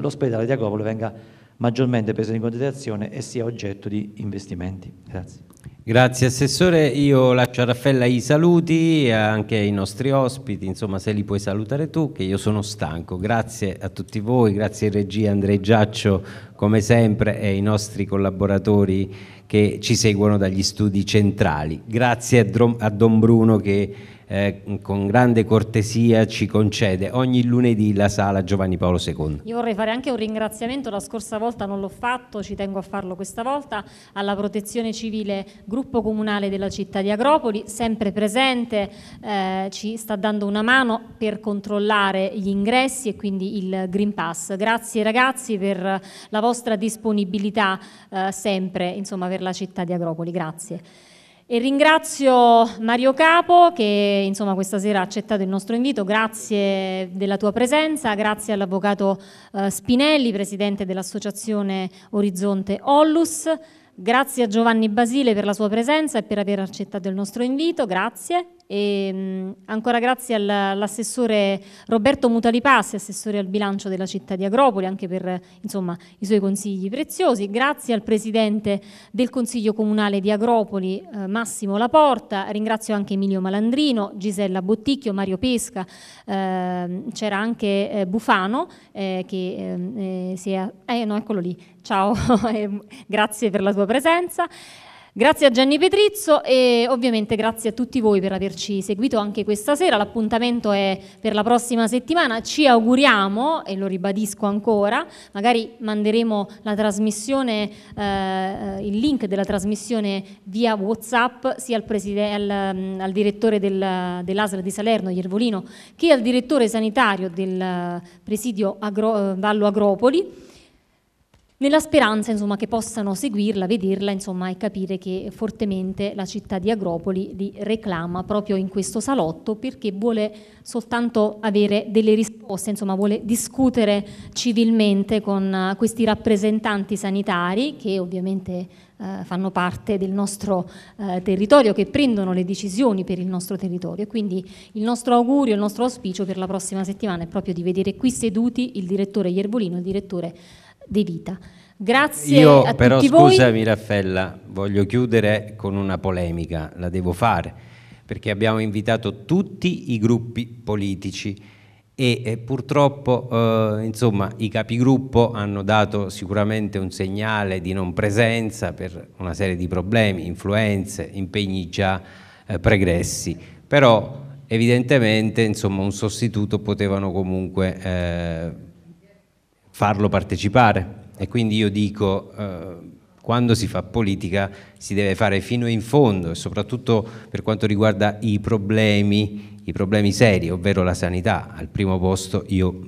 l'ospedale di Agropoli venga maggiormente preso in considerazione e sia oggetto di investimenti. Grazie. Grazie Assessore, io lascio a Raffaella i saluti anche ai nostri ospiti, insomma se li puoi salutare tu che io sono stanco. Grazie a tutti voi, grazie in regia Andrei Giaccio come sempre e ai nostri collaboratori che ci seguono dagli studi centrali. Grazie a Don Bruno che eh, con grande cortesia ci concede ogni lunedì la sala Giovanni Paolo II. Io vorrei fare anche un ringraziamento, la scorsa volta non l'ho fatto, ci tengo a farlo questa volta, alla Protezione Civile Gruppo Comunale della città di Agropoli, sempre presente, eh, ci sta dando una mano per controllare gli ingressi e quindi il Green Pass. Grazie ragazzi per la vostra disponibilità eh, sempre insomma, per la città di Agropoli, grazie. E ringrazio Mario Capo che insomma, questa sera ha accettato il nostro invito, grazie della tua presenza, grazie all'avvocato eh, Spinelli, presidente dell'associazione Orizzonte Ollus, grazie a Giovanni Basile per la sua presenza e per aver accettato il nostro invito, grazie. E, mm, ancora grazie all'assessore Roberto Mutalipassi, assessore al bilancio della città di Agropoli, anche per insomma, i suoi consigli preziosi. Grazie al presidente del Consiglio Comunale di Agropoli, eh, Massimo Laporta. Ringrazio anche Emilio Malandrino, Gisella Botticchio, Mario Pesca. Ehm, c'era anche eh, Bufano eh, che ehm, si è... Eh, no, eccolo lì. Ciao, grazie per la tua presenza. Grazie a Gianni Petrizzo e ovviamente grazie a tutti voi per averci seguito anche questa sera. L'appuntamento è per la prossima settimana. Ci auguriamo, e lo ribadisco ancora, magari manderemo la trasmissione, eh, il link della trasmissione via Whatsapp sia al, al, mm, al direttore del, dell'ASL di Salerno, Iervolino, che al direttore sanitario del presidio Agro, eh, Vallo Agropoli nella speranza insomma, che possano seguirla, vederla insomma, e capire che fortemente la città di Agropoli li reclama proprio in questo salotto perché vuole soltanto avere delle risposte, insomma, vuole discutere civilmente con eh, questi rappresentanti sanitari che ovviamente eh, fanno parte del nostro eh, territorio, che prendono le decisioni per il nostro territorio. Quindi il nostro augurio, il nostro auspicio per la prossima settimana è proprio di vedere qui seduti il direttore Iervolino e il direttore di vita. Grazie Io, a però, tutti voi. Scusami Raffaella, voglio chiudere con una polemica, la devo fare, perché abbiamo invitato tutti i gruppi politici e eh, purtroppo eh, insomma, i capigruppo hanno dato sicuramente un segnale di non presenza per una serie di problemi, influenze, impegni già eh, pregressi, però evidentemente insomma, un sostituto potevano comunque eh, farlo partecipare. E quindi io dico, eh, quando si fa politica si deve fare fino in fondo, soprattutto per quanto riguarda i problemi, i problemi seri, ovvero la sanità. Al primo posto io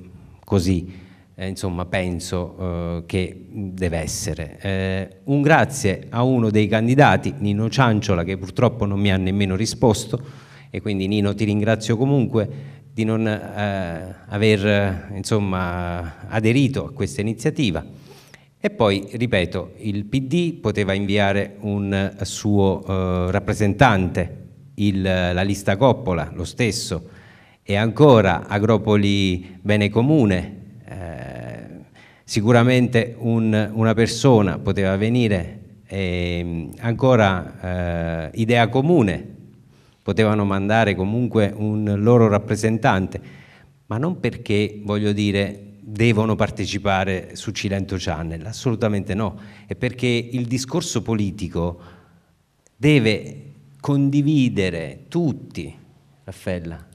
così eh, insomma, penso eh, che deve essere. Eh, un grazie a uno dei candidati, Nino Cianciola, che purtroppo non mi ha nemmeno risposto e quindi Nino ti ringrazio comunque di non eh, aver insomma, aderito a questa iniziativa. E poi, ripeto, il PD poteva inviare un suo eh, rappresentante, il, la lista Coppola, lo stesso, e ancora Agropoli Bene Comune, eh, sicuramente un, una persona poteva venire, e mm, ancora eh, Idea Comune, potevano mandare comunque un loro rappresentante, ma non perché, voglio dire, devono partecipare su Cilento Channel, assolutamente no, è perché il discorso politico deve condividere tutti, Raffaella,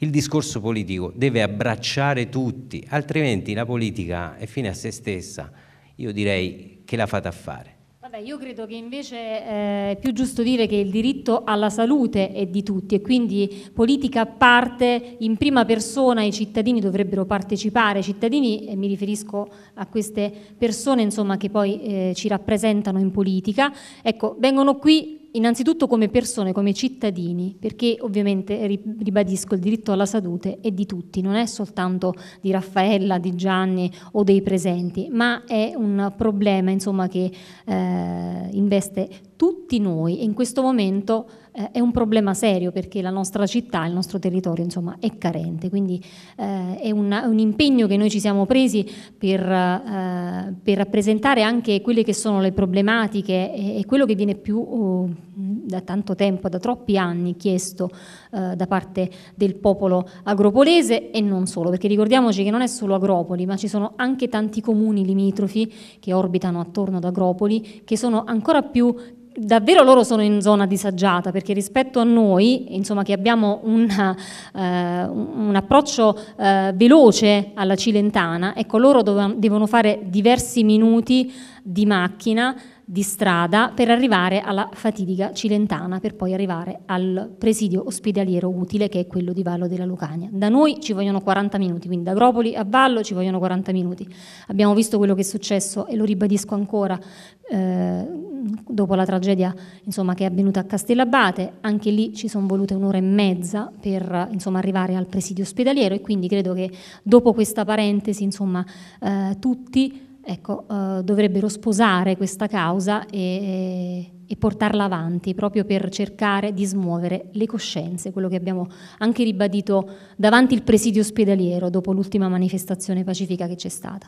il discorso politico deve abbracciare tutti, altrimenti la politica è fine a se stessa, io direi che la fate a fare. Beh, io credo che invece eh, è più giusto dire che il diritto alla salute è di tutti e quindi politica a parte, in prima persona i cittadini dovrebbero partecipare, i cittadini, eh, mi riferisco a queste persone insomma, che poi eh, ci rappresentano in politica, ecco, vengono qui innanzitutto come persone, come cittadini, perché ovviamente ribadisco il diritto alla salute è di tutti, non è soltanto di Raffaella, di Gianni o dei presenti, ma è un problema insomma, che eh, investe tutti noi e in questo momento eh, è un problema serio perché la nostra città, il nostro territorio insomma, è carente, quindi eh, è, una, un impegno che noi ci siamo presi per, eh, per, rappresentare anche quelle che sono le problematiche e, e quello che viene più oh, da tanto tempo, da troppi anni chiesto eh, da parte del popolo agropolese e non solo, perché ricordiamoci che non è solo Agropoli, ma ci sono anche tanti comuni limitrofi che orbitano attorno ad Agropoli che sono ancora più davvero loro sono in zona disagiata perché rispetto a noi, insomma, che abbiamo una, eh, un approccio eh, veloce alla Cilentana, ecco loro devono fare diversi minuti di macchina di strada per arrivare alla fatidica Cilentana, per poi arrivare al presidio ospedaliero utile che è quello di Vallo della Lucania. Da noi ci vogliono 40 minuti, quindi da Agropoli a Vallo ci vogliono 40 minuti. Abbiamo visto quello che è successo e lo ribadisco ancora eh, dopo la tragedia insomma, che è avvenuta a Castellabate, anche lì ci sono volute un'ora e mezza per insomma, arrivare al presidio ospedaliero e quindi credo che dopo questa parentesi insomma, eh, tutti ecco, eh, dovrebbero sposare questa causa e, e, portarla avanti proprio per cercare di smuovere le coscienze, quello che abbiamo anche ribadito davanti il presidio ospedaliero dopo l'ultima manifestazione pacifica che c'è stata.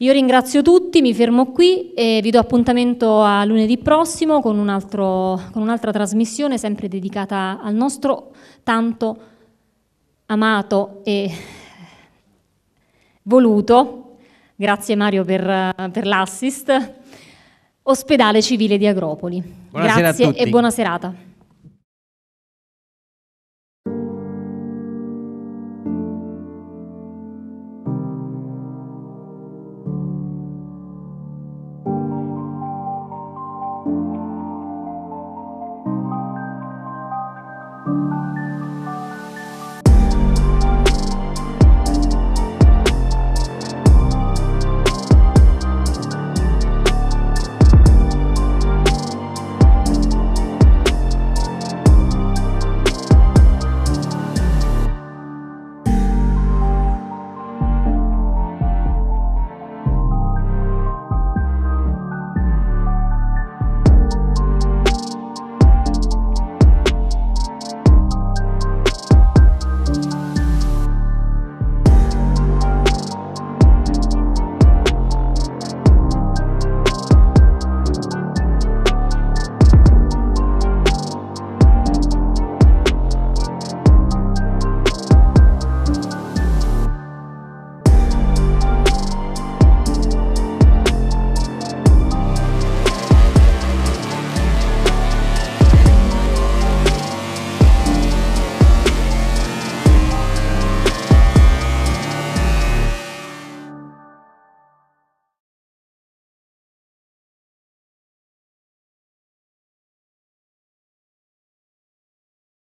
Io ringrazio tutti, mi fermo qui e vi do appuntamento a lunedì prossimo con, un con un'altra trasmissione sempre dedicata al nostro tanto amato e voluto Grazie Mario per, per l'assist. Ospedale Civile di Agropoli. Buonasera Grazie e buona serata.